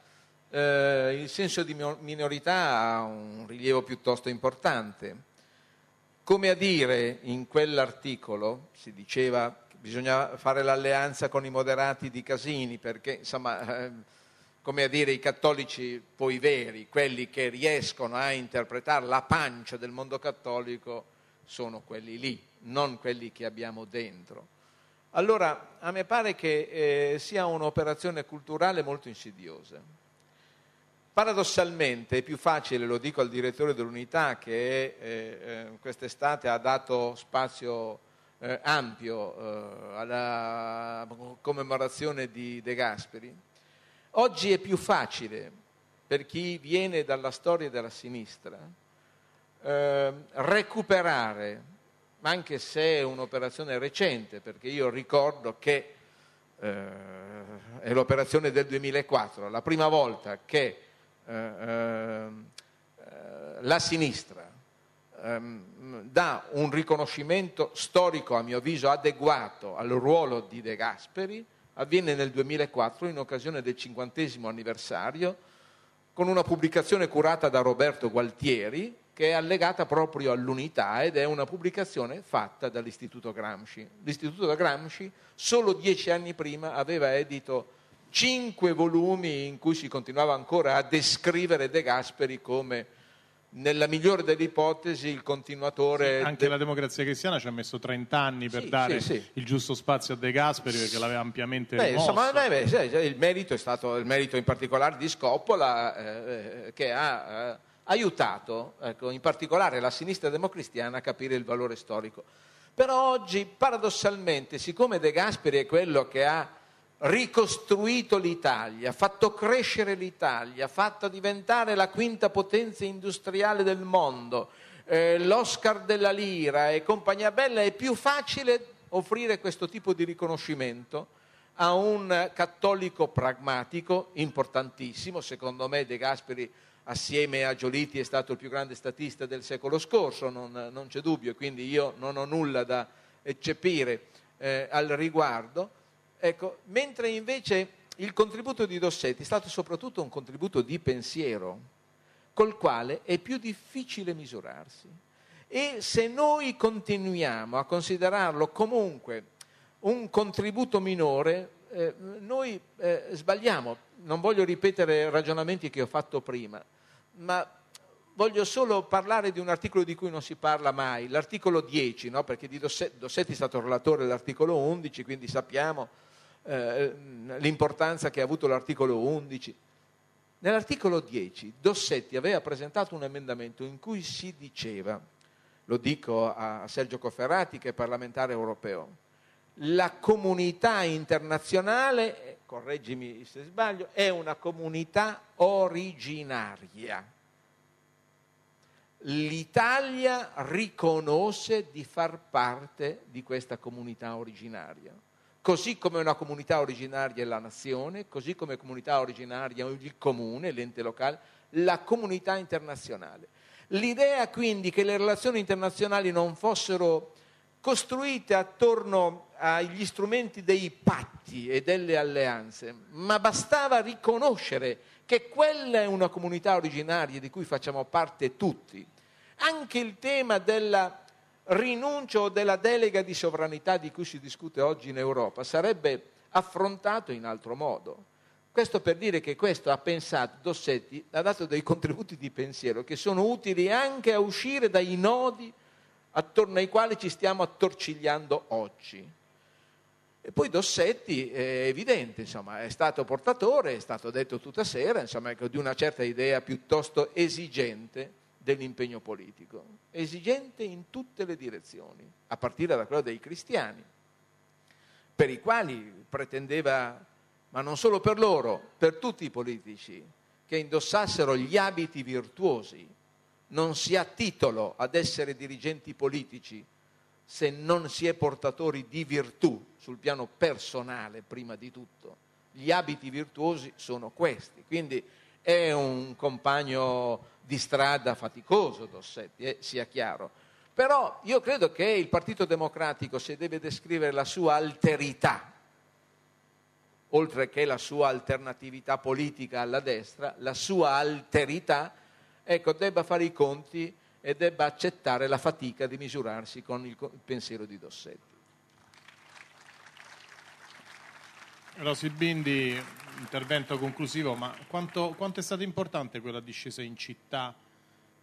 eh, il senso di minorità ha un rilievo piuttosto importante come a dire in quell'articolo, si diceva che bisogna fare l'alleanza con i moderati di Casini, perché insomma, eh, come a dire i cattolici poi veri, quelli che riescono a interpretare la pancia del mondo cattolico, sono quelli lì, non quelli che abbiamo dentro. Allora, a me pare che eh, sia un'operazione culturale molto insidiosa. Paradossalmente è più facile, lo dico al direttore dell'unità che eh, eh, quest'estate ha dato spazio eh, ampio eh, alla commemorazione di De Gasperi, oggi è più facile per chi viene dalla storia della sinistra eh, recuperare, anche se è un'operazione recente, perché io ricordo che eh, è l'operazione del 2004, la prima volta che eh, ehm, eh, la sinistra ehm, dà un riconoscimento storico, a mio avviso, adeguato al ruolo di De Gasperi, avviene nel 2004 in occasione del cinquantesimo anniversario con una pubblicazione curata da Roberto Gualtieri che è allegata proprio all'unità ed è una pubblicazione fatta dall'Istituto Gramsci. L'Istituto Gramsci solo dieci anni prima aveva edito cinque volumi in cui si continuava ancora a descrivere De Gasperi come nella migliore delle ipotesi il continuatore sì, anche de... la democrazia cristiana ci ha messo 30 anni per sì, dare sì, il giusto spazio a De Gasperi perché l'aveva ampiamente beh, insomma, beh, il merito è stato il merito in particolare di Scoppola eh, eh, che ha eh, aiutato ecco, in particolare la sinistra democristiana a capire il valore storico però oggi paradossalmente siccome De Gasperi è quello che ha ricostruito l'Italia, fatto crescere l'Italia, fatto diventare la quinta potenza industriale del mondo, eh, l'Oscar della Lira e compagnia bella, è più facile offrire questo tipo di riconoscimento a un cattolico pragmatico importantissimo, secondo me De Gasperi assieme a Giolitti è stato il più grande statista del secolo scorso, non, non c'è dubbio, quindi io non ho nulla da eccepire eh, al riguardo, Ecco, mentre invece il contributo di Dossetti è stato soprattutto un contributo di pensiero, col quale è più difficile misurarsi. E se noi continuiamo a considerarlo comunque un contributo minore, eh, noi eh, sbagliamo. Non voglio ripetere ragionamenti che ho fatto prima, ma voglio solo parlare di un articolo di cui non si parla mai, l'articolo 10, no? perché Dossetti, Dossetti è stato relatore dell'articolo 11, quindi sappiamo eh, ehm, l'importanza che ha avuto l'articolo 11. Nell'articolo 10 Dossetti aveva presentato un emendamento in cui si diceva, lo dico a Sergio Cofferati che è parlamentare europeo, la comunità internazionale, eh, correggimi se sbaglio, è una comunità originaria. L'Italia riconosce di far parte di questa comunità originaria così come una comunità originaria è la nazione, così come comunità originaria è il comune, l'ente locale, la comunità internazionale. L'idea quindi che le relazioni internazionali non fossero costruite attorno agli strumenti dei patti e delle alleanze, ma bastava riconoscere che quella è una comunità originaria di cui facciamo parte tutti. Anche il tema della rinuncio della delega di sovranità di cui si discute oggi in Europa sarebbe affrontato in altro modo. Questo per dire che questo ha pensato, Dossetti ha dato dei contributi di pensiero che sono utili anche a uscire dai nodi attorno ai quali ci stiamo attorcigliando oggi. E poi Dossetti è evidente, insomma, è stato portatore, è stato detto tutta sera, insomma, ecco, di una certa idea piuttosto esigente dell'impegno politico, esigente in tutte le direzioni, a partire da quella dei cristiani, per i quali pretendeva, ma non solo per loro, per tutti i politici, che indossassero gli abiti virtuosi. Non si ha titolo ad essere dirigenti politici se non si è portatori di virtù sul piano personale prima di tutto. Gli abiti virtuosi sono questi, quindi è un compagno di strada faticoso Dossetti, eh, sia chiaro. Però io credo che il Partito Democratico, se deve descrivere la sua alterità, oltre che la sua alternatività politica alla destra, la sua alterità, ecco, debba fare i conti e debba accettare la fatica di misurarsi con il pensiero di Dossetti. Rossi Bindi intervento conclusivo, ma quanto, quanto, è stata importante quella discesa in città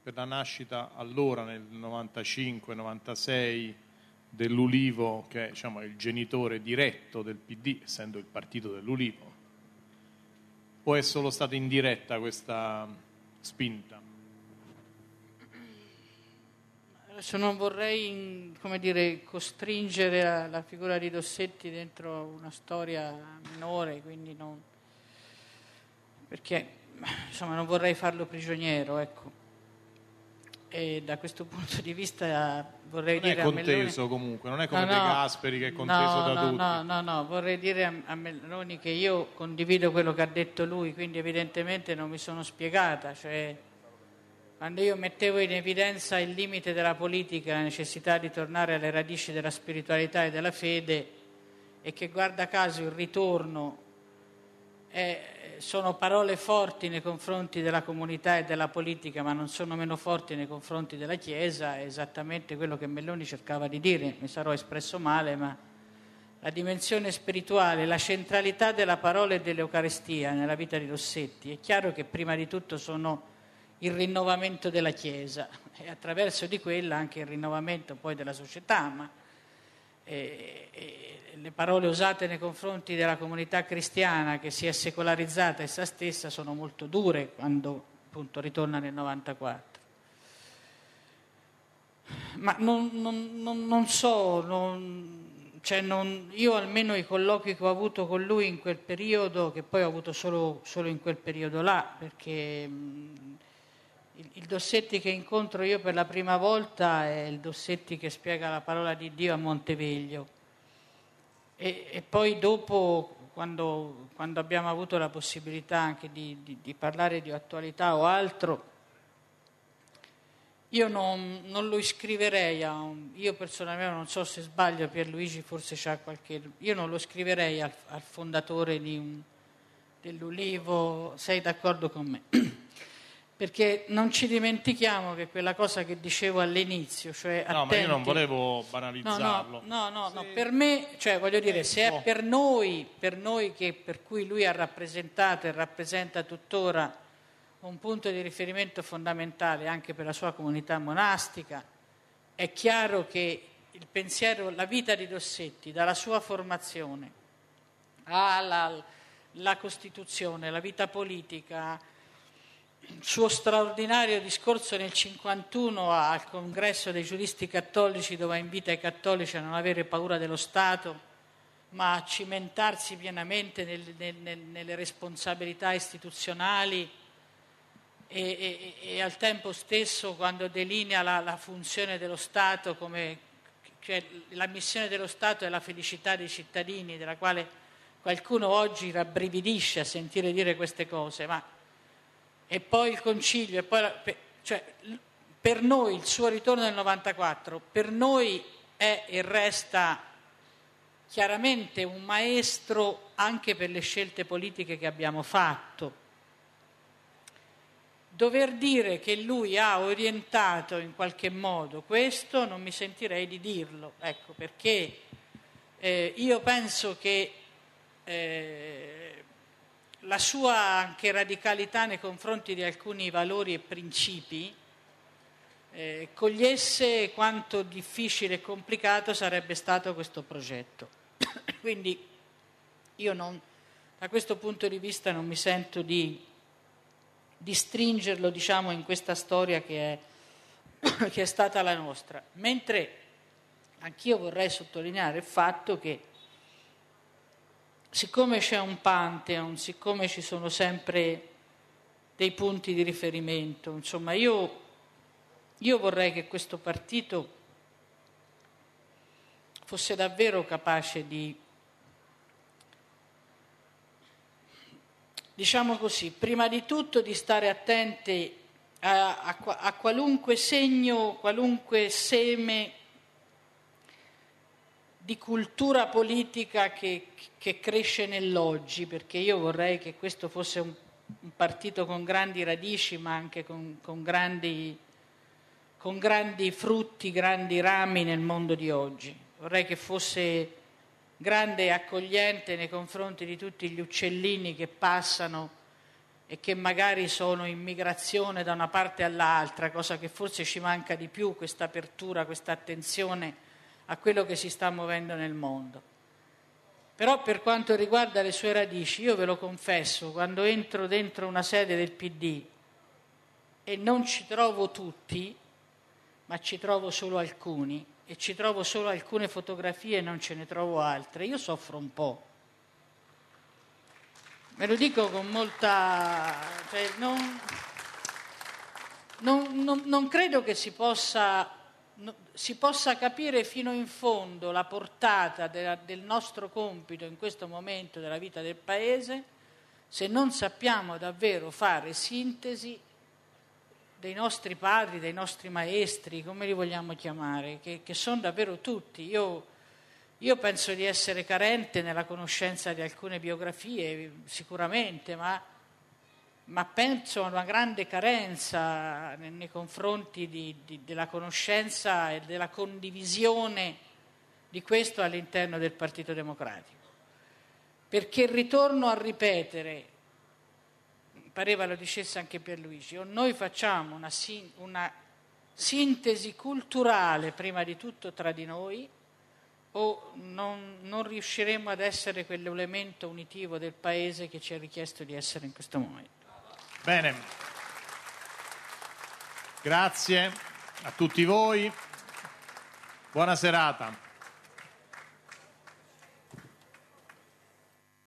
per la nascita allora nel 95-96 dell'Ulivo, che diciamo, è il genitore diretto del PD, essendo il partito dell'Ulivo? O è solo stata indiretta questa spinta? Adesso non vorrei dire, costringere la, la figura di Dossetti dentro una storia minore, quindi non, perché insomma, non vorrei farlo prigioniero. Ecco. E da questo punto di vista vorrei non dire. è conteso Melloni... comunque, non è come no, no, De Gasperi che è conteso no, da tutti. No, no, no, vorrei dire a Meloni che io condivido quello che ha detto lui, quindi evidentemente non mi sono spiegata. Cioè, quando io mettevo in evidenza il limite della politica, la necessità di tornare alle radici della spiritualità e della fede, e che guarda caso il ritorno eh, sono parole forti nei confronti della comunità e della politica, ma non sono meno forti nei confronti della Chiesa, è esattamente quello che Melloni cercava di dire, mi sarò espresso male, ma la dimensione spirituale, la centralità della parola e dell'Eucarestia nella vita di Rossetti, è chiaro che prima di tutto sono il rinnovamento della Chiesa e attraverso di quella anche il rinnovamento poi della società, ma e, eh, le parole usate nei confronti della comunità cristiana che si è secolarizzata essa stessa sono molto dure quando appunto ritorna nel 94. Ma non, non, non, non so, cioè io almeno i colloqui che ho avuto con lui in quel periodo, che poi ho avuto solo, solo in quel periodo là, perché mh, il, il, Dossetti che incontro io per la prima volta è il Dossetti che spiega la parola di Dio a Monteveglio. E, e poi dopo, quando, quando, abbiamo avuto la possibilità anche di, di, di parlare di attualità o altro, io non, non, lo iscriverei a un, io personalmente non so se sbaglio, Pierluigi forse c'ha qualche, io non lo iscriverei al, al fondatore un, dell'Ulivo, sei d'accordo con me? perché non ci dimentichiamo che quella cosa che dicevo all'inizio, cioè attenti, No, ma io non volevo banalizzarlo. No, no, no, no, se... no per me, cioè voglio dire, eh, se è ecco. per noi, per noi che, per cui lui ha rappresentato e rappresenta tuttora un punto di riferimento fondamentale anche per la sua comunità monastica, è chiaro che il pensiero, la vita di Dossetti, dalla sua formazione alla la Costituzione, la vita politica, suo straordinario discorso nel 51 al congresso dei giuristi cattolici dove invita i cattolici a non avere paura dello Stato ma a cimentarsi pienamente nel, nel, nelle responsabilità istituzionali e, e, e, al tempo stesso quando delinea la, la funzione dello Stato come cioè, la missione dello Stato è la felicità dei cittadini della quale qualcuno oggi rabbrividisce a sentire dire queste cose ma e poi il concilio, e poi la, per, cioè, per noi il suo ritorno nel 94, per noi è e resta chiaramente un maestro anche per le scelte politiche che abbiamo fatto. Dover dire che lui ha orientato in qualche modo questo non mi sentirei di dirlo, ecco perché eh, io penso che eh, la sua anche radicalità nei confronti di alcuni valori e principi eh, cogliesse quanto difficile e complicato sarebbe stato questo progetto. Quindi io non, da questo punto di vista non mi sento di, di stringerlo diciamo, in questa storia che è, che è stata la nostra, mentre anch'io vorrei sottolineare il fatto che siccome c'è un pantheon, siccome ci sono sempre dei punti di riferimento, insomma io, io vorrei che questo partito fosse davvero capace di, diciamo così, prima di tutto di stare attenti a, a, a qualunque segno, qualunque seme di cultura politica che, che cresce nell'oggi, perché io vorrei che questo fosse un, un partito con grandi radici, ma anche con, con, grandi, con grandi frutti, grandi rami nel mondo di oggi. Vorrei che fosse grande e accogliente nei confronti di tutti gli uccellini che passano e che magari sono in migrazione da una parte all'altra, cosa che forse ci manca di più, questa apertura, questa attenzione a quello che si sta muovendo nel mondo. Però per quanto riguarda le sue radici, io ve lo confesso, quando entro dentro una sede del PD e non ci trovo tutti, ma ci trovo solo alcuni e ci trovo solo alcune fotografie e non ce ne trovo altre, io soffro un po'. Ve lo dico con molta... Cioè, non, non, non, non credo che si possa si possa capire fino in fondo la portata de, del nostro compito in questo momento della vita del Paese se non sappiamo davvero fare sintesi dei nostri padri, dei nostri maestri, come li vogliamo chiamare, che, che sono davvero tutti. Io, io penso di essere carente nella conoscenza di alcune biografie, sicuramente, ma ma penso a una grande carenza nei, nei confronti di, di, della conoscenza e della condivisione di questo all'interno del Partito Democratico. Perché ritorno a ripetere, pareva lo dicesse anche Pierluigi, o noi facciamo una, una sintesi culturale prima di tutto tra di noi o non, non, riusciremo ad essere quell'elemento unitivo del Paese che ci ha richiesto di essere in questo momento. Bene, grazie a tutti voi, buona serata.